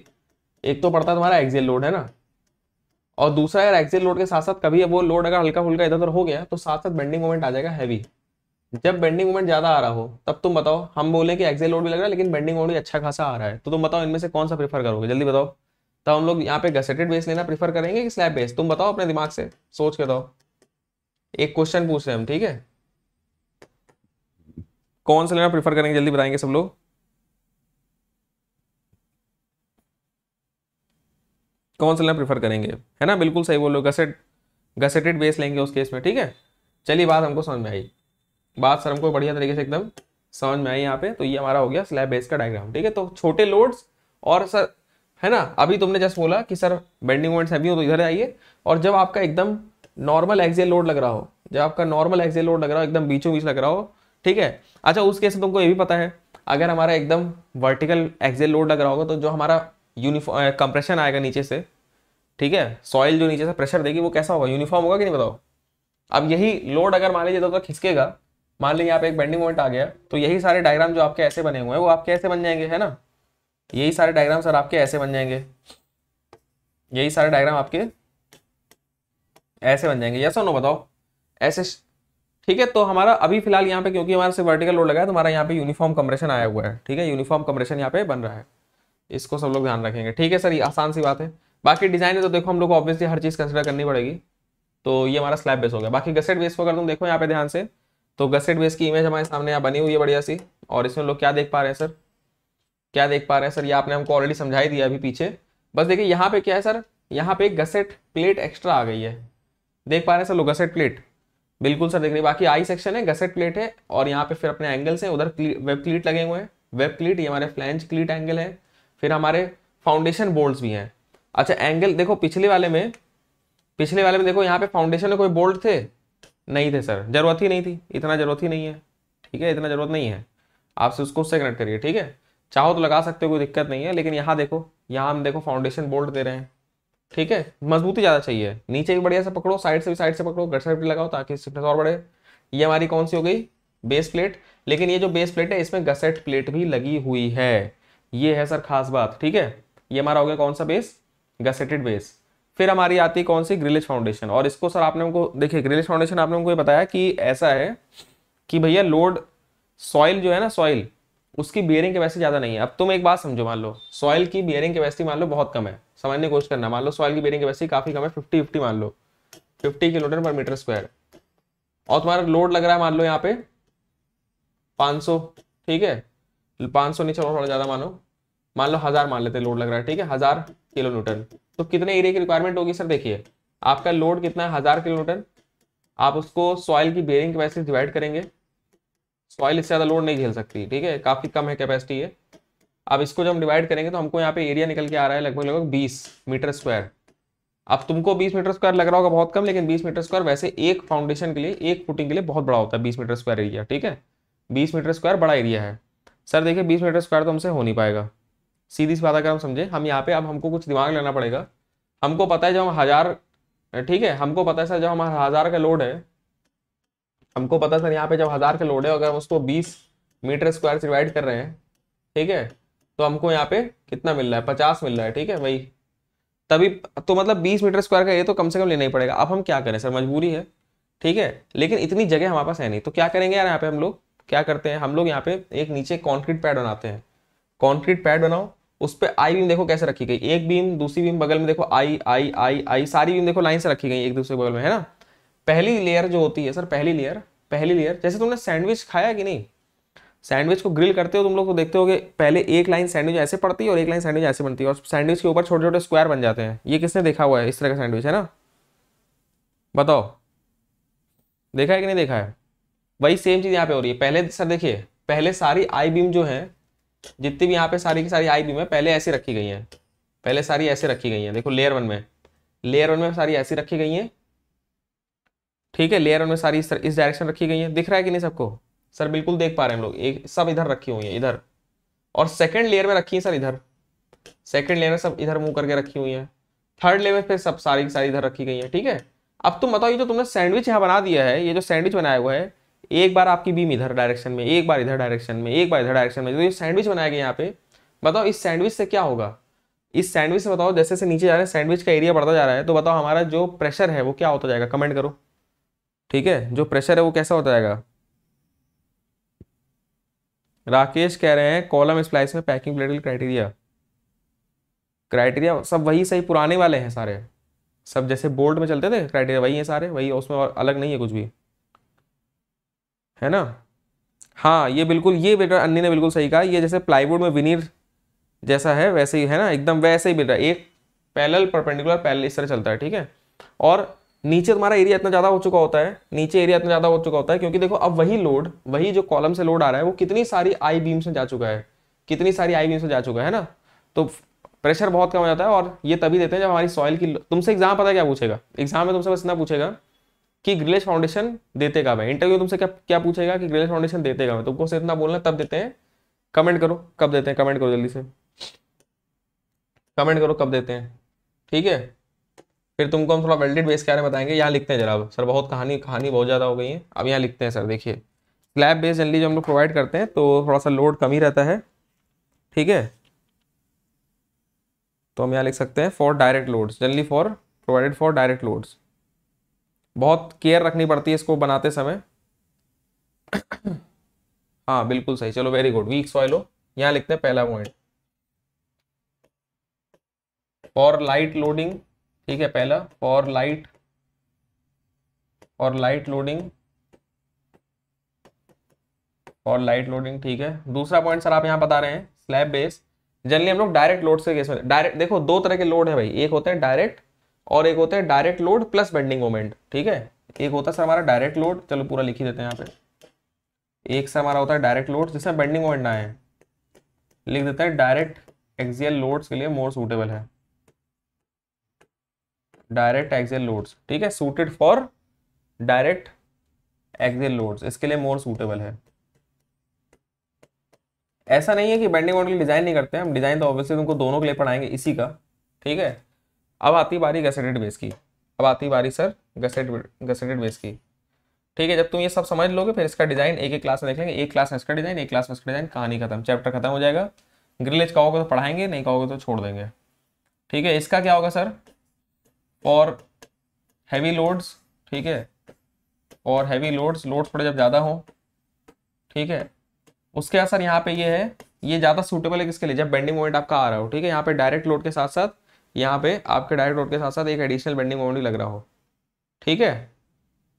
e. एक तो पड़ता है तुम्हारा एक्सेल लोड है ना और दूसरा यार एक्सेल लोड के साथ साथ कभी वो लोड अगर हल्का फुल्का इधर उधर हो गया तो साथ साथ बेंडिंग मोमेंट आ जाएगा हैवी जब बेंडिंग मोमेंट ज्यादा आ रहा हो तब तुम बताओ हम बोले कि एक्सेल लोड भी लग रहा है लेकिन बेंडिंग मोमेंट भी अच्छा खासा आ रहा है तो तुम बताओ इनमें से कौन सा प्रीफर करोगे जल्दी बताओ तो हम लोग यहाँ पे गसेटेड बेस लेना प्रीफर करेंगे कि स्लैब बेस तुम बताओ अपने दिमाग से सोच के बताओ एक क्वेश्चन पूछ रहे हम ठीक है कौन सा लेना प्रेफर करेंगे जल्दी बताएंगे सब लोग कौन सा लेना प्रीफर करेंगे है ना बिल्कुल सही बोलो गसेट गसेटेड बेस लेंगे उस केस में ठीक है चलिए बात हमको समझ में आई बात सर हमको बढ़िया तरीके से एकदम समझ में आई यहाँ पे तो ये हमारा हो गया स्लैब बेस का डायग्राम ठीक है तो छोटे लोड्स और सर है ना अभी तुमने जस्ट बोला कि सर बेंडिंग मोमेंट्स हैवी हो तो इधर आइए और जब आपका एकदम नॉर्मल एक्सियल लोड लग रहा हो जब आपका नॉर्मल एक्सियल लोड लग रहा हो एकदम बीचों बीच लग रहा हो ठीक है अच्छा उस केस में तुमको ये भी पता है अगर हमारा एकदम वर्टिकल एक्सियल लोड लग रहा होगा तो जो हमारा यूनिफॉर्म कंप्रेशन आएगा नीचे से ठीक है सॉइल जो नीचे से प्रेशर देगी वो कैसा होगा यूनिफॉर्म होगा कि नहीं बताओ अब यही लोड अगर मान लीजिए तो, तो, खिसकेगा मान लीजिए यहाँ पे एक बेंडिंग मोमेंट आ गया तो यही सारे डायग्राम जो आपके ऐसे बने हुए हैं वो आपके ऐसे बन जाएंगे है ना यही सारे डायग्राम सर आपके ऐसे बन जाएंगे यही सारे डायग्राम आपके ऐसे बन जाएंगे यस और नो बताओ ऐसे ठीक है तो हमारा अभी फिलहाल यहाँ पे क्योंकि हमारे से वर्टिकल लोड लगा है तो हमारा यहाँ पे यूनिफॉर्म कंप्रेशन आया हुआ है ठीक है यूनिफॉर्म कंप्रेशन यहाँ पे बन रहा है इसको सब लोग ध्यान रखेंगे ठीक है सर ये आसान सी बात है बाकी डिजाइन है तो देखो हम लोग को ऑब्वियसली हर चीज़ कंसिडर करनी पड़ेगी तो ये हमारा स्लैब बेस हो गया बाकी गसेट बेस को अगर तुम देखो यहाँ पे ध्यान से तो गसेट बेस की इमेज हमारे सामने यहाँ बनी हुई है बढ़िया सी और इसमें लोग क्या देख पा रहे हैं सर क्या देख पा रहे हैं सर ये आपने हमको ऑलरेडी समझाई दिया अभी पीछे बस देखिए यहाँ पे क्या है सर यहाँ पे गसेट प्लेट एक्स्ट्रा आ गई है देख पा रहे हैं सर लोग गसेट प्लेट बिल्कुल सर देख रहे बाकी आई सेक्शन है गसेट प्लेट है और यहाँ पे फिर अपने एंगल्स हैं उधर वेब क्लीट लगे हुए हैं वेब क्लीट ये हमारे फ्लैंज क्लीट एंगल है फिर हमारे फाउंडेशन बोल्ट भी हैं अच्छा एंगल देखो पिछले वाले में पिछले वाले में देखो यहाँ पे फाउंडेशन में कोई बोल्ट थे नहीं थे सर जरूरत ही नहीं थी इतना जरूरत ही नहीं है ठीक है इतना जरूरत नहीं है आप उसको उससे कनेक्ट करिए ठीक है चाहो तो लगा सकते हो कोई दिक्कत नहीं है लेकिन यहाँ देखो यहाँ हम देखो फाउंडेशन बोल्ट दे रहे हैं ठीक है मजबूती ज़्यादा चाहिए नीचे भी बढ़िया से पकड़ो साइड से भी साइड से पकड़ो गट साइड भी लगाओ ताकि स्टिफनेस और बढ़े ये हमारी कौन सी हो गई बेस प्लेट लेकिन ये जो बेस प्लेट है इसमें गसेट प्लेट भी लगी हुई है ये है सर खास बात ठीक है ये हमारा हो गया कौन सा बेस गसेटेड बेस फिर हमारी आती है कौन सी ग्रिलेज फाउंडेशन और इसको सर आपने हमको देखिए ग्रिलेज फाउंडेशन आपने हमको ये बताया कि ऐसा है कि भैया लोड सॉइल जो है ना सॉइल उसकी बियरिंग कैपेसिटी ज़्यादा नहीं है अब तुम एक बात समझो मान लो सॉइल की बियरिंग कैपेसिटी मान लो बहुत कम है समझने की कोशिश करना मान लो सॉइल की बियरिंग कैपेसिटी काफ़ी कम है फिफ्टी फिफ्टी मान लो फिफ्टी किलोमीटर पर मीटर स्क्वायर और तुम्हारा लोड लग रहा है मान लो यहाँ पे सौ ठीक है पाँच सौ नहीं चलो थोड़ा ज़्यादा मानो मान लो हज़ार मान लेते लोड लग रहा है ठीक है हज़ार किलो न्यूटन तो कितने एरिया की रिक्वायरमेंट होगी सर देखिए आपका लोड कितना है हज़ार किलो न्यूटन आप उसको सॉइल की बेरिंग कैपेसिटी डिवाइड करेंगे सॉइल इससे ज़्यादा लोड नहीं झेल सकती ठीक है काफ़ी कम है कैपेसिटी है अब इसको जब हम डिवाइड करेंगे तो हमको यहाँ पे एरिया निकल के आ रहा है लगभग लगभग बीस मीटर स्क्वायर अब तुमको 20 मीटर स्क्वायर लग रहा होगा बहुत कम लेकिन 20 मीटर स्क्वायर वैसे एक फाउंडेशन के लिए एक फुटिंग के लिए बहुत बड़ा होता है 20 मीटर स्क्वायर एरिया ठीक है 20 मीटर स्क्वायर बड़ा एरिया है सर देखिए बीस मीटर स्क्वायर तो हमसे हो नहीं पाएगा सीधी सी बात अगर हम समझे हम यहाँ पे अब हमको कुछ दिमाग लेना पड़ेगा हमको पता है जब हम हज़ार ठीक है हमको पता है सर जब हमारा हज़ार का लोड है हमको पता है सर यहाँ पे जब हज़ार का लोड है अगर हम उसको बीस मीटर स्क्वायर से डिवाइड कर रहे हैं ठीक है तो हमको यहाँ पे कितना मिल रहा है पचास मिल रहा है ठीक है वही तभी तो मतलब बीस मीटर स्क्वायर का ये तो कम से कम लेना ही पड़ेगा अब हम क्या करें सर मजबूरी है ठीक है लेकिन इतनी जगह हमारे पास है नहीं तो क्या करेंगे यार यहाँ पे हम लोग क्या करते हैं हम लोग यहाँ पे एक नीचे कॉन्क्रीट पैड बनाते हैं कॉन्क्रीट पैड बनाओ उस पर आई बीम देखो कैसे रखी गई एक बीम दूसरी बीम बगल में देखो आई आई आई आई सारी बीम देखो लाइन से रखी गई एक दूसरे बगल में है ना पहली लेयर जो होती है सर पहली लेयर पहली लेयर जैसे तुमने सैंडविच खाया कि नहीं सैंडविच को ग्रिल करते हो तुम लोग को तो देखते हो पहले एक लाइन सैंडविच ऐसे पड़ती है और एक लाइन सैंडविच ऐसे बनती है और सैंडविच के ऊपर छोटे छोटे स्क्वायर बन जाते हैं ये किसने देखा हुआ है इस तरह का सैंडविच है ना बताओ देखा है कि नहीं देखा है वही सेम चीज़ यहाँ पे हो रही है पहले सर देखिए पहले सारी आई बीम जो है जितनी भी यहाँ पे सारी की सारी आई बीम है पहले ऐसी रखी गई हैं पहले सारी ऐसे रखी गई हैं देखो लेयर वन में लेयर वन में सारी ऐसी रखी गई हैं ठीक है लेयर वन में सारी इस, इस डायरेक्शन रखी गई हैं दिख रहा है कि नहीं सबको सर बिल्कुल देख पा रहे हैं हम लोग एक सब इधर रखी हुई है इधर और सेकेंड लेयर में रखी है सर इधर सेकेंड लेयर में सब इधर मूव करके रखी हुई है थर्ड लेयर में फिर सब सारी की सारी इधर रखी गई है ठीक है अब तुम बताओ ये जो तुमने सैंडविच यहाँ बना दिया है ये जो सैंडविच बनाया हुआ है एक बार आपकी बीम इधर डायरेक्शन में एक बार इधर डायरेक्शन में एक बार इधर डायरेक्शन में जो तो ये सैंडविच बनाया गया यहाँ पे बताओ इस सैंडविच से क्या होगा इस सैंडविच से बताओ जैसे जैसे नीचे जा रहे हैं सैंडविच का एरिया बढ़ता जा रहा है तो बताओ हमारा जो प्रेशर है वो क्या होता जाएगा कमेंट करो ठीक है जो प्रेशर है वो कैसा होता जाएगा राकेश कह रहे हैं कॉलम स्प्लाइस में पैकिंग प्लेट क्राइटेरिया क्राइटेरिया सब वही सही पुराने वाले हैं सारे सब जैसे बोल्ट में चलते थे क्राइटेरिया वही है सारे वही उसमें और अलग नहीं है कुछ भी है ना हाँ ये बिल्कुल ये बेटा अन्नी ने बिल्कुल सही कहा ये जैसे प्लाईवुड में विनीर जैसा है वैसे ही है ना एकदम वैसे ही है एक पैलल परपेंडिकुलर पैरल इस तरह चलता है ठीक है और नीचे तुम्हारा एरिया इतना ज़्यादा हो चुका होता है नीचे एरिया इतना ज़्यादा हो चुका होता है क्योंकि देखो अब वही लोड वही जो कॉलम से लोड आ रहा है वो कितनी सारी आई बीम्स में जा चुका है कितनी सारी आई बीम्स में जा चुका है ना तो प्रेशर बहुत कम हो जाता है और ये तभी देते हैं जब हमारी सॉइल की तुमसे एग्जाम पता क्या पूछेगा एग्जाम में तुमसे बस इतना पूछेगा कि ग्रिलेश फाउंडेशन देते का है इंटरव्यू तुमसे क्या क्या पूछेगा कि ग्रिलेश फाउंडेशन देते का तुमको से इतना बोलना तब देते हैं कमेंट करो कब देते हैं कमेंट करो जल्दी से कमेंट करो कब देते हैं ठीक है फिर तुमको हम थोड़ा वेल्डेड बेस के बारे में बताएंगे यहाँ लिखते हैं जरा सर बहुत कहानी कहानी बहुत ज़्यादा हो गई है अब यहाँ लिखते हैं सर देखिए स्लैब बेस जल्दी जो हम लोग प्रोवाइड करते हैं तो थोड़ा सा लोड कम ही रहता है ठीक है तो हम यहाँ लिख सकते हैं for direct loads generally for provided for direct loads बहुत केयर रखनी पड़ती है इसको बनाते समय हाँ बिल्कुल सही चलो वेरी गुड वीक सॉइल हो यहाँ लिखते हैं पहला पॉइंट फॉर लाइट लोडिंग ठीक है पहला फॉर लाइट और लाइट लोडिंग और लाइट लोडिंग ठीक है दूसरा पॉइंट सर आप यहाँ बता रहे हैं स्लैब बेस जनरली हम लोग डायरेक्ट लोड से केस डायरेक्ट देखो दो तरह के लोड है भाई एक होते हैं डायरेक्ट और एक होता है direct load plus bending moment ठीक है एक होता है सर हमारा डायरेक्ट लोड चलो पूरा लिख ही देते हैं यहाँ पे एक सर हमारा होता है डायरेक्ट लोड जिसमें बेंडिंग मोमेंट ना है लिख देते हैं डायरेक्ट एक्सियल लोड्स के लिए मोर सूटेबल है डायरेक्ट एक्सियल लोड्स ठीक है suited for direct axial loads इसके लिए मोर सूटेबल है ऐसा नहीं है कि बेंडिंग मोमेंट के डिजाइन नहीं करते हैं हम डिजाइन तो ऑब्वियसली तुमको दोनों के लिए पढ़ाएंगे इसी का ठीक है अब आती बारी गसेटेड बेस की अब आती बारी सर गसेट गसेटेड बेस की ठीक है जब तुम ये सब समझ लोगे फिर इसका डिजाइन एक एक क्लास में देख लेंगे एक क्लास में इसका डिजाइन एक क्लास में इसका डिजाइन कहानी खत्म चैप्टर खत्म हो जाएगा ग्रिलेज कहोगे तो पढ़ाएंगे नहीं कहोगे तो छोड़ देंगे ठीक है इसका क्या होगा सर और हैवी लोड्स ठीक है और हैवी लोड्स लोड्स थोड़े जब ज़्यादा हों ठीक है उसके असर यहाँ पे ये है ये ज़्यादा सूटेबल है किसके लिए जब बेंडिंग मोमेंट आपका आ रहा हो ठीक है यहाँ पे डायरेक्ट लोड के साथ साथ यहाँ पे आपके डायरेक्ट रोड के साथ साथ एक एडिशनल बेंडिंग मोमेंट भी लग रहा हो ठीक है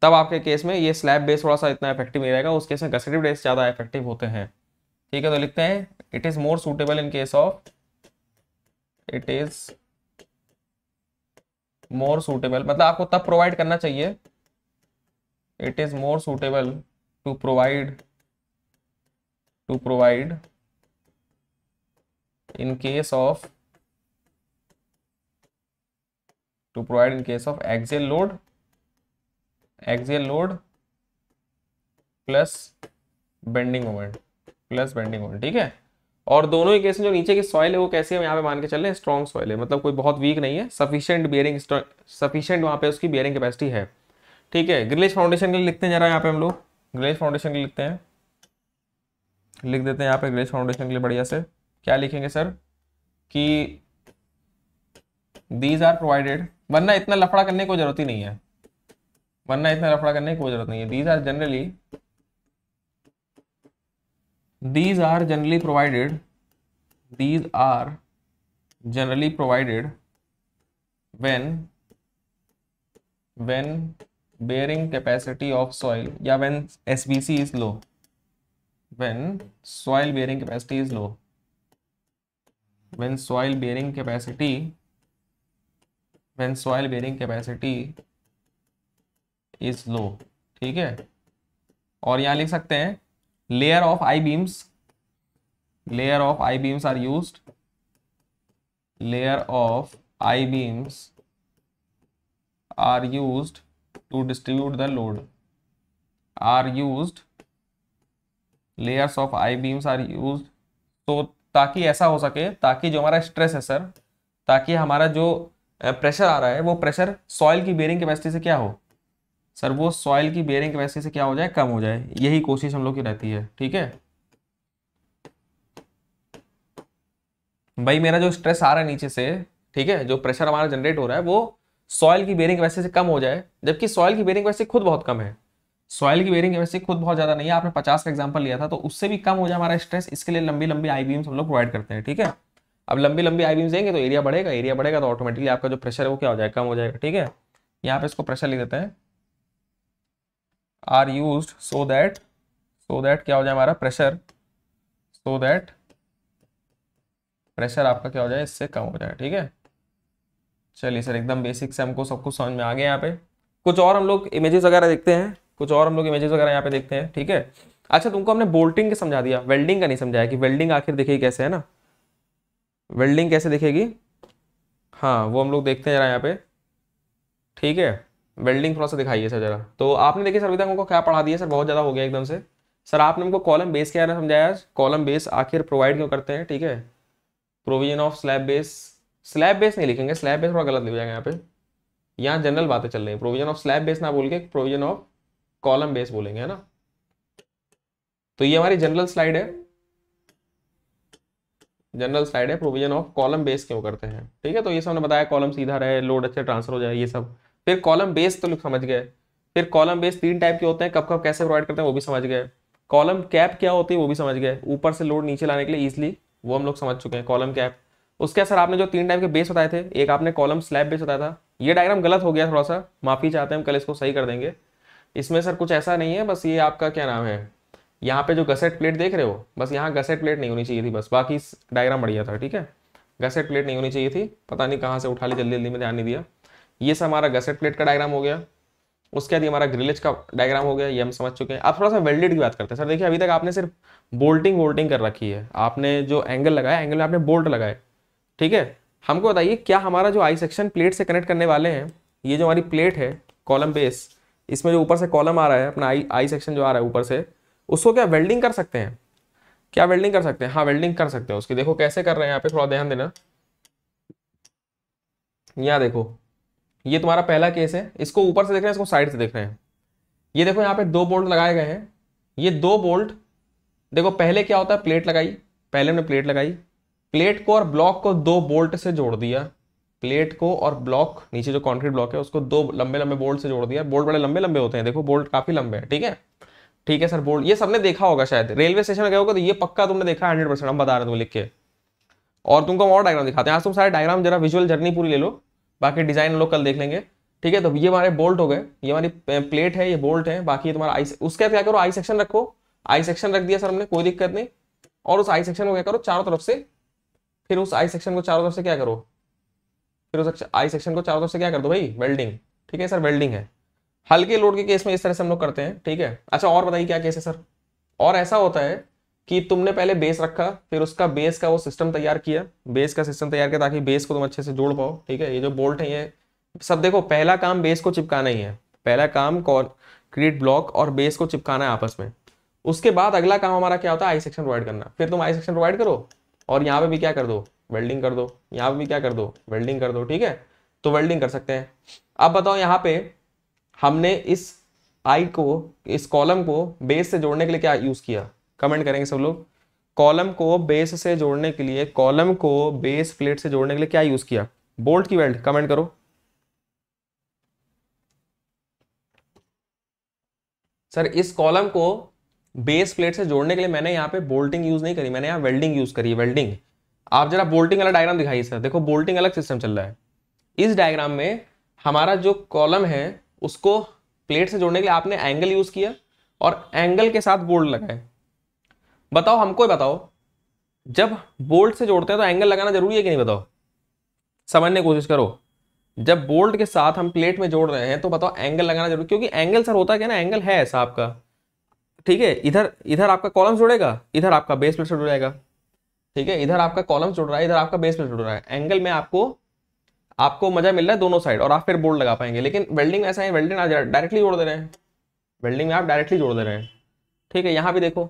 तब आपके केस में ये स्लैब बेस थोड़ा सा इतना इफेक्टिव नहीं रहेगा उस केस में गसेटिव बेस ज़्यादा इफेक्टिव होते हैं ठीक है तो लिखते हैं it is more suitable in case of it is more suitable मतलब आपको तब प्रोवाइड करना चाहिए it is more suitable to provide to provide in case of to provide in case of axial load axial load plus bending moment plus bending moment ठीक है और दोनों ही case में जो नीचे की सॉइल है वो कैसे है यहाँ पे मान के चल रहे हैं स्ट्रॉन्ग सॉइल है मतलब कोई बहुत वीक नहीं है सफिशियंट बियरिंग सफिशियंट वहाँ पे उसकी बियरिंग कैपेसिटी है ठीक है ग्रिलेज फाउंडेशन के लिए लिखते हैं जरा यहाँ पे हम लोग ग्रिलेज फाउंडेशन के लिए लिखते हैं लिख देते हैं यहाँ पे ग्रिलेज फाउंडेशन के लिए बढ़िया से क्या लिखेंगे सर कि दीज आर प्रोवाइडेड वरना इतना लफड़ा करने को जरूरत ही नहीं है वरना इतना लफड़ा करने की जरूरत नहीं है these are generally these are generally provided these are generally provided when when bearing capacity of soil या when S B C is low when soil bearing capacity is low when soil bearing capacity when soil bearing capacity is low ठीक है और यहां लिख सकते हैं layer of I beams layer of I beams are use layer of I beams are used to distribute the load are use layers of I beams are use तो ताकि ऐसा हो सके ताकि जो हमारा स्ट्रेस है सर ताकि हमारा जो प्रेशर आ रहा है वो प्रेशर सॉइल की बेरिंग कैपेसिटी से क्या हो सर वो सॉइल की बेयरिंग कैपेसिटी से क्या हो जाए कम हो जाए यही कोशिश हम लोग की रहती है ठीक है भाई मेरा जो स्ट्रेस आ रहा है नीचे से ठीक है जो प्रेशर हमारा जनरेट हो रहा है वो सॉइल की बेरिंग वैसे से कम हो जाए जबकि सॉइल की बेरिंग वैसे खुद बहुत कम है सॉइल की बेरिंग वैसे खुद बहुत ज़्यादा नहीं है आपने पचास का एग्जांपल लिया था तो उससे भी कम हो जाए हमारा स्ट्रेस इसके लिए लंबी लंबी बीम्स हम लोग प्रोवाइड करते हैं ठीक है अब लंबी लंबी आई बीम्स देंगे तो एरिया बढ़ेगा एरिया बढ़ेगा तो ऑटोमेटिकली आपका जो प्रेशर है वो क्या हो जाएगा कम हो जाएगा ठीक है यहाँ पे इसको प्रेशर लिख देते हैं are use so that so that क्या हो जाए हमारा प्रेशर सो दैट प्रेशर आपका क्या हो जाए इससे कम हो जाए ठीक है चलिए सर एकदम बेसिक से हमको सब कुछ समझ में आ गया यहाँ पे कुछ और हम लोग इमेजेस वगैरह देखते हैं कुछ और हम लोग इमेजेस वगैरह यहाँ पे देखते हैं ठीक है अच्छा तुमको हमने बोल्टिंग के समझा दिया वेल्डिंग का नहीं समझाया कि वेल्डिंग आखिर देखिए कैसे है ना वेल्डिंग कैसे दिखेगी हाँ वो हम लोग देखते हैं जरा यहाँ पे ठीक है वेल्डिंग थोड़ा सा दिखाइए सर जरा तो आपने देखिए सर अभी तक क्या पढ़ा दिया सर बहुत ज़्यादा हो गया एकदम से सर आपने हमको कॉलम बेस के बारे में समझाया कॉलम बेस आखिर प्रोवाइड क्यों करते हैं ठीक है provision of slab base slab base नहीं लिखेंगे स्लैब बेस थोड़ा गलत लिख जाएगा यहाँ पे यहाँ जनरल बातें चल रही हैं प्रोविजन ऑफ स्लैब बेस ना बोल के प्रोविजन ऑफ कॉलम बेस बोलेंगे है ना तो ये हमारी जनरल स्लाइड है जनरल स्लाइड है प्रोविजन ऑफ कॉलम बेस क्यों करते हैं ठीक है तो ये सब हमने बताया कॉलम सीधा रहे लोड अच्छे ट्रांसफर हो जाए ये सब फिर कॉलम बेस तो लोग समझ गए फिर कॉलम बेस तीन टाइप के होते हैं कब कब कैसे प्रोवाइड करते हैं वो भी समझ गए कॉलम कैप क्या होती है वो भी समझ गए ऊपर से लोड नीचे लाने के लिए ईजिली वो हम लोग समझ चुके हैं कॉलम कैप उसके सर आपने जो तीन टाइप के बेस बताए थे एक आपने कॉलम स्लैब बेस बताया था ये डायग्राम गलत हो गया थोड़ा सा माफ़ी चाहते हैं हम कल इसको सही कर देंगे इसमें सर कुछ ऐसा नहीं है बस ये आपका क्या नाम है यहाँ पे जो गसेट प्लेट देख रहे हो बस यहाँ गसेट प्लेट नहीं होनी चाहिए थी बस बाकी डायग्राम बढ़िया था ठीक है गसेट प्लेट नहीं होनी चाहिए थी पता नहीं कहाँ से उठा ली जल्दी जल्दी में ध्यान नहीं दिया ये सब हमारा गसेट प्लेट का डायग्राम हो गया उसके बाद ये हमारा ग्रिलेज का डायग्राम हो गया ये हम समझ चुके हैं आप थोड़ा सा वेल्डेड की बात करते हैं सर देखिए अभी तक आपने सिर्फ बोल्टिंग वोल्टिंग कर रखी है आपने जो एंगल लगाया एंगल में आपने बोल्ट लगाए ठीक है हमको बताइए क्या हमारा जो आई सेक्शन प्लेट से कनेक्ट करने वाले हैं ये जो हमारी प्लेट है कॉलम बेस इसमें जो ऊपर से कॉलम आ रहा है अपना आई आई सेक्शन जो आ रहा है ऊपर से उसको क्या वेल्डिंग कर सकते हैं क्या वेल्डिंग कर सकते हैं हाँ वेल्डिंग कर सकते हैं उसकी देखो कैसे कर रहे हैं यहाँ पे थोड़ा ध्यान देना यहाँ देखो ये तुम्हारा पहला केस है इसको ऊपर से देख रहे हैं इसको साइड से देख रहे हैं ये देखो यहाँ पे दो बोल्ट लगाए गए हैं ये दो बोल्ट देखो पहले क्या होता है प्लेट लगाई पहले हमने प्लेट लगाई प्लेट को और ब्लॉक को दो बोल्ट से जोड़ दिया प्लेट को और ब्लॉक नीचे जो कॉन्क्रीट ब्लॉक है उसको दो लंबे लंबे बोल्ट से जोड़ दिया बोल्ट बड़े लंबे लंबे होते हैं देखो बोल्ट काफी लंबे हैं ठीक है ठीक है सर बोल्ड ये सबने देखा होगा शायद रेलवे स्टेशन में गए होगा तो ये पक्का तुमने देखा हंड्रेड परसेंट हम बता रहे तुम लिख के और तुमको हम और डायग्राम दिखाते हैं आज तुम सारे डायग्राम जरा विजुअल जर्नी पूरी ले लो बाकी डिजाइन लोग कल देख लेंगे ठीक है तो ये हमारे बोल्ट हो गए ये हमारी प्लेट है ये बोल्ट है बाकी ये तुम्हारा आई उसके क्या करो आई सेक्शन रखो आई सेक्शन रख दिया सर हमने कोई दिक्कत नहीं और उस आई सेक्शन को क्या करो चारों तरफ से फिर उस आई सेक्शन को चारों तरफ से क्या करो फिर उस आई सेक्शन को चारों तरफ से क्या कर दो भाई वेल्डिंग ठीक है सर वेल्डिंग है हल्के लोड के केस में इस तरह से हम लोग करते हैं ठीक है अच्छा और बताइए क्या केस है सर और ऐसा होता है कि तुमने पहले बेस रखा फिर उसका बेस का वो सिस्टम तैयार किया बेस का सिस्टम तैयार किया ताकि बेस को तुम अच्छे से जोड़ पाओ ठीक है ये जो बोल्ट है ये सब देखो पहला काम बेस को चिपकाना ही है पहला काम क्रिएट ब्लॉक और बेस को चिपकाना है आपस में उसके बाद अगला काम हमारा क्या होता है आई सेक्शन प्रोवाइड करना फिर तुम आई सेक्शन प्रोवाइड करो और यहाँ पे भी क्या कर दो वेल्डिंग कर दो यहाँ पे भी क्या कर दो वेल्डिंग कर दो ठीक है तो वेल्डिंग कर सकते हैं अब बताओ यहाँ पे हमने इस आई को इस कॉलम को बेस से जोड़ने के लिए क्या यूज़ किया कमेंट करेंगे सब लोग कॉलम को बेस से जोड़ने के लिए कॉलम को बेस प्लेट से जोड़ने के लिए क्या यूज़ किया बोल्ट की वेल्ड कमेंट करो सर इस कॉलम को बेस प्लेट से जोड़ने के लिए मैंने यहाँ पे बोल्टिंग यूज़ नहीं करी मैंने यहाँ वेल्डिंग यूज़ करी वेल्डिंग आप जरा बोल्टिंग वाला डायग्राम दिखाइए सर देखो बोल्टिंग अलग सिस्टम चल रहा है इस डायग्राम में हमारा जो कॉलम है उसको प्लेट से जोड़ने के लिए आपने एंगल यूज किया और एंगल के साथ बोल्ट लगाए बताओ हमको बताओ जब बोल्ट से जोड़ते हैं तो एंगल लगाना जरूरी है कि नहीं बताओ समझने की कोशिश करो जब बोल्ट के साथ हम प्लेट में जोड़ रहे हैं तो बताओ एंगल लगाना जरूरी क्योंकि एंगल सर होता है क्या ना एंगल है ऐसा आपका ठीक है इधर इधर आपका कॉलम जुड़ेगा इधर आपका बेस प्लेट से जाएगा ठीक है इधर आपका कॉलम जुड़ रहा है इधर आपका बेस प्लेट जुड़ रहा है एंगल में आपको आपको मजा मिल रहा है दोनों साइड और आप फिर बोर्ड लगा पाएंगे लेकिन वेल्डिंग में ऐसा है वेल्डिंग डायरेक्टली जोड़ दे रहे हैं वेल्डिंग में आप डायरेक्टली जोड़ दे रहे हैं ठीक है यहाँ भी देखो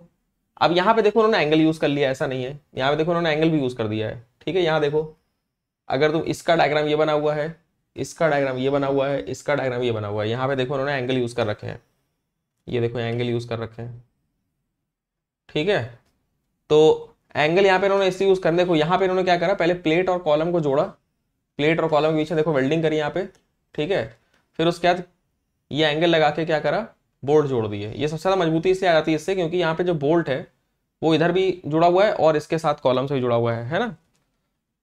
अब यहाँ पे देखो उन्होंने एंगल यूज़ कर लिया ऐसा नहीं है यहाँ पे देखो उन्होंने एंगल भी यूज़ कर दिया है ठीक है यहाँ देखो अगर तुम इसका डायग्राम ये बना हुआ है इसका डायग्राम ये बना हुआ है इसका डायग्राम ये बना हुआ है यहाँ पे देखो उन्होंने एंगल यूज़ कर रखे हैं ये देखो एंगल यूज़ कर रखे हैं ठीक है तो एंगल यहाँ पे इन्होंने इससे यूज़ कर देखो यहाँ पे इन्होंने क्या करा पहले प्लेट और कॉलम को जोड़ा प्लेट और कॉलम के पीछे देखो वेल्डिंग करी यहाँ पे ठीक है फिर उसके बाद ये एंगल लगा के क्या करा बोल्ट जोड़ दिए ये सबसे ज़्यादा मजबूती इससे आ जाती है इससे क्योंकि यहाँ पे जो बोल्ट है वो इधर भी जुड़ा हुआ है और इसके साथ कॉलम से भी जुड़ा हुआ है है ना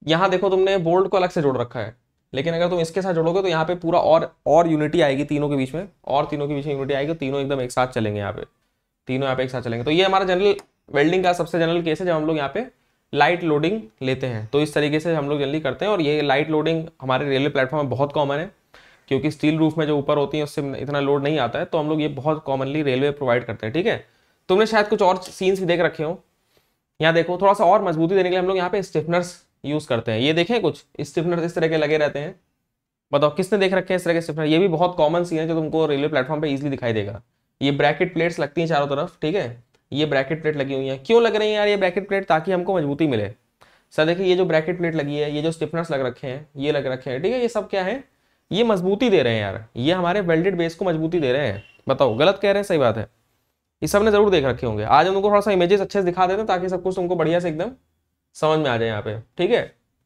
यहाँ देखो तुमने बोल्ट को अलग से जोड़ रखा है लेकिन अगर तुम इसके साथ जोड़ोगे तो यहाँ पे पूरा और और यूनिटी आएगी तीनों के बीच में और तीनों के बीच में यूनिटी आएगी तीनों एकदम एक साथ चलेंगे यहाँ पे तीनों यहाँ पे एक साथ चलेंगे तो ये हमारा जनरल वेल्डिंग का सबसे जनरल केस है जब हम लोग यहाँ पे लाइट लोडिंग लेते हैं तो इस तरीके से हम लोग जल्दी करते हैं और ये लाइट लोडिंग हमारे रेलवे प्लेटफॉर्म में बहुत कॉमन है क्योंकि स्टील रूफ में जो ऊपर होती है उससे इतना लोड नहीं आता है तो हम लोग ये बहुत कॉमनली रेलवे प्रोवाइड करते हैं ठीक है तुमने शायद कुछ और सीन्स भी देख रखे हो यहाँ देखो थोड़ा सा और मजबूती देने के लिए हम लोग यहाँ पे स्टिफनर्स यूज करते हैं ये देखें कुछ स्टिफनर इस तरह के लगे रहते हैं बताओ किसने देख रखे हैं इस तरह के स्टिफनर ये भी बहुत कॉमन सीन है जो तुमको रेलवे प्लेटफॉर्म पर ईजिली दिखाई देगा ये ब्रैकेट प्लेट्स लगती हैं चारों तरफ ठीक है ये ब्रैकेट प्लेट लगी हुई है क्यों लग रही है यार ये ब्रैकेट प्लेट ताकि हमको मजबूती मिले सर देखिए ये जो ब्रैकेट प्लेट लगी है ये जो स्टिफनर्स लग रखे हैं ये लग रखे हैं ठीक है ये सब क्या है ये मजबूती दे रहे हैं यार ये हमारे वेल्डेड बेस को मजबूती दे रहे हैं बताओ गलत कह रहे हैं सही बात है ये सब ने जरूर देख रखे होंगे आज हम उनको थोड़ा सा इमेजेस अच्छे से दिखा देते हैं ताकि सब कुछ तुमको बढ़िया से एकदम समझ में आ जाए यहाँ पे ठीक है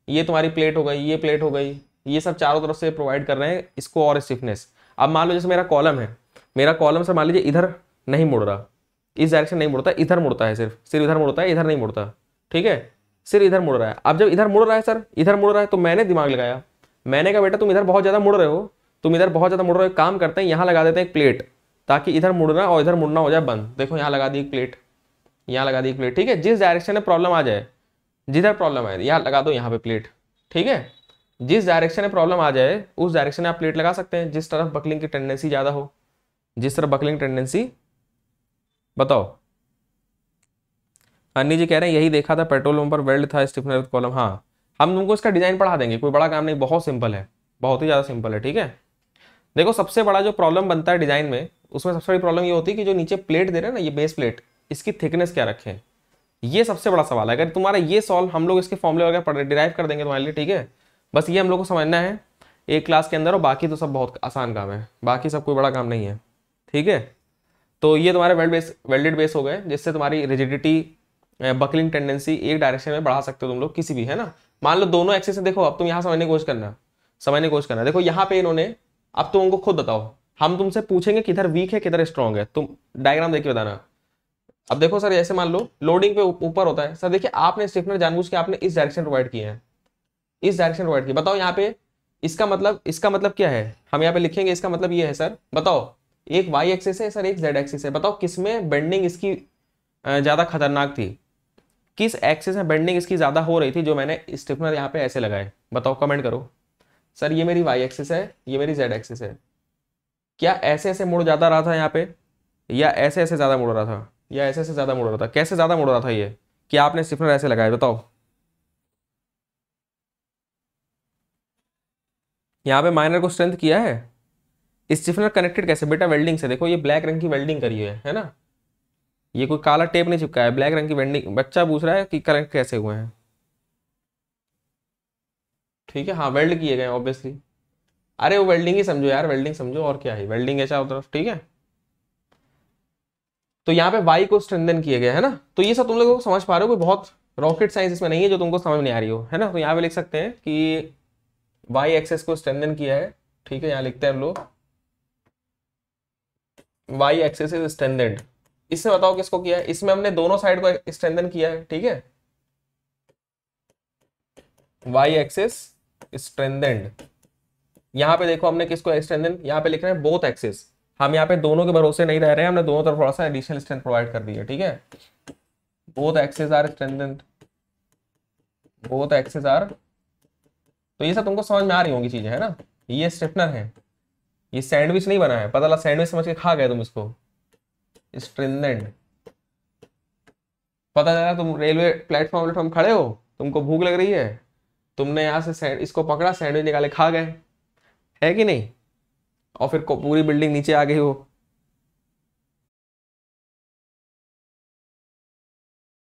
ये तुम्हारी प्लेट हो गई ये प्लेट हो गई ये सब चारों तरफ से प्रोवाइड कर रहे हैं इसको और स्टिफनेस अब मान लो जैसे मेरा कॉलम है मेरा कॉलम से मान लीजिए इधर नहीं मुड़ रहा इस डायरेक्शन नहीं मुड़ता इधर मुड़ता है सिर्फ सिर्फ इधर मुड़ता है इधर नहीं मुड़ता ठीक है सिर्फ इधर मुड़ रहा है अब जब इधर मुड़ रहा है सर इधर मुड़ रहा है तो मैंने दिमाग लगाया मैंने कहा बेटा तुम इधर बहुत ज़्यादा मुड़ रहे हो तुम इधर बहुत ज़्यादा मुड़ रहे हो काम करते हैं यहाँ लगा देते हैं एक प्लेट ताकि इधर मुड़ना और इधर मुड़ना हो जाए बंद देखो यहाँ लगा दी एक प्लेट यहाँ लगा दी एक प्लेट ठीक है जिस डायरेक्शन में प्रॉब्लम आ जाए जिधर प्रॉब्लम है यहाँ लगा दो यहाँ पे प्लेट ठीक है जिस डायरेक्शन में प्रॉब्लम आ जाए उस डायरेक्शन में आप प्लेट लगा सकते हैं जिस तरफ बकलिंग की टेंडेंसी ज़्यादा हो जिस तरफ बकलिंग टेंडेंसी बताओ अन्नी जी कह रहे हैं यही देखा था पेट्रोल पंप पर वेल्ड था स्टिफनर कॉलम हाँ हम तुमको इसका डिजाइन पढ़ा देंगे कोई बड़ा काम नहीं बहुत सिंपल है बहुत ही ज़्यादा सिंपल है ठीक है देखो सबसे बड़ा जो प्रॉब्लम बनता है डिजाइन में उसमें सबसे बड़ी प्रॉब्लम ये होती है कि जो नीचे प्लेट दे रहे हैं ना ये बेस प्लेट इसकी थिकनेस क्या रखें ये सबसे बड़ा सवाल है अगर तुम्हारा ये सॉल्व हम लोग इसके फॉर्मुले वगैरह पढ़ डिराइव कर देंगे तुम्हारे लिए ठीक है बस ये हम लोग को समझना है एक क्लास के अंदर और बाकी तो सब बहुत आसान काम है बाकी सब कोई बड़ा काम नहीं है ठीक है तो ये तुम्हारे वेल्ड बेस वेल्डेड बेस हो गए जिससे तुम्हारी रिजिडिटी बकलिंग टेंडेंसी एक डायरेक्शन में बढ़ा सकते हो तुम लोग किसी भी है ना मान लो दोनों एक्सेस देखो अब तुम यहाँ समझने की कोशिश करना समझने की कोशिश करना देखो यहाँ पे इन्होंने अब तुम उनको खुद बताओ हम तुमसे पूछेंगे किधर वीक है किधर स्ट्रांग है तुम डायग्राम देखिए बताना अब देखो सर ऐसे मान लो लोडिंग पे ऊपर होता है सर देखिए आपने स्टिफनर जानबूझ के आपने इस डायरेक्शन प्रोवाइड किए हैं इस डायरेक्शन प्रोवाइड किए बताओ यहाँ पे इसका मतलब इसका मतलब क्या है हम यहाँ पे लिखेंगे इसका मतलब ये है सर बताओ एक वाई एक्सेस है सर एक जेड एक्सेस है बताओ किस में बेंडिंग इसकी ज़्यादा खतरनाक थी किस एक्सेस में बेंडिंग इसकी ज़्यादा हो रही थी जो मैंने स्टिफनर यहाँ पे ऐसे लगाए बताओ कमेंट करो सर ये मेरी वाई एक्सेस है ये मेरी जेड एक्सेस है क्या ऐसे ऐसे मुड़ ज़्यादा रहा था यहाँ पे या ऐसे ऐसे ज़्यादा मुड़ रहा था या ऐसे ऐसे ज़्यादा मुड़ रहा था कैसे ज़्यादा मुड़ रहा था ये क्या आपने स्टिफनर ऐसे लगाए बताओ यहाँ पे माइनर को स्ट्रेंथ किया है स्टिफनर कनेक्टेड कैसे बेटा वेल्डिंग से देखो ये ब्लैक रंग की वेल्डिंग करी हुई है है ना ये कोई काला टेप नहीं चिपका है ब्लैक रंग की वेल्डिंग बच्चा पूछ रहा है कि कनेक्ट कैसे हुए हैं ठीक है हाँ वेल्ड किए गए ऑब्वियसली अरे वो वेल्डिंग ही समझो यार वेल्डिंग समझो और क्या है वेल्डिंग है चारों तरफ ठीक है तो यहाँ पे वाई को स्ट्रेंथन किया गया है ना तो ये सब तुम लोगों को समझ पा रहे हो कोई बहुत रॉकेट साइंस इसमें नहीं है जो तुमको समझ नहीं आ रही हो है ना तो यहाँ पे लिख सकते हैं कि वाई एक्सेस को स्ट्रेंथन किया है ठीक है यहाँ लिखते हैं हम लोग वाई एक्सेस इज स्ट्रेंथेंड इससे बताओ किसको किया है इसमें हमने दोनों साइड को स्ट्रेंथन किया है ठीक है वाई एक्सेस स्ट्रेंथेंड यहां पे देखो हमने किसको स्ट्रेंथन यहां पे लिख रहे हैं बोथ एक्सेस हम यहाँ पे दोनों के भरोसे नहीं रह रहे हैं हमने दोनों तरफ थोड़ा सा एडिशनल स्ट्रेंथ प्रोवाइड कर दी है ठीक है both axes are strengthened both axes are तो ये सब तुमको समझ में आ रही होंगी चीजें है ना ये स्ट्रेपनर है ये सैंडविच नहीं बना है पता लगा सैंडविच समझ के खा गए तुम इसको स्ट्रिंजेंट पता चला तुम रेलवे प्लेटफॉर्म प्लेटफॉर्म खड़े हो तुमको भूख लग रही है तुमने यहाँ से इसको पकड़ा सैंडविच निकाले खा गए है कि नहीं और फिर पूरी बिल्डिंग नीचे आ गई हो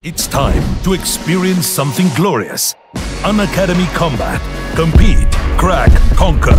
It's time to experience something glorious. An Academy Combat. Compete, crack, conquer.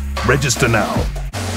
Register now.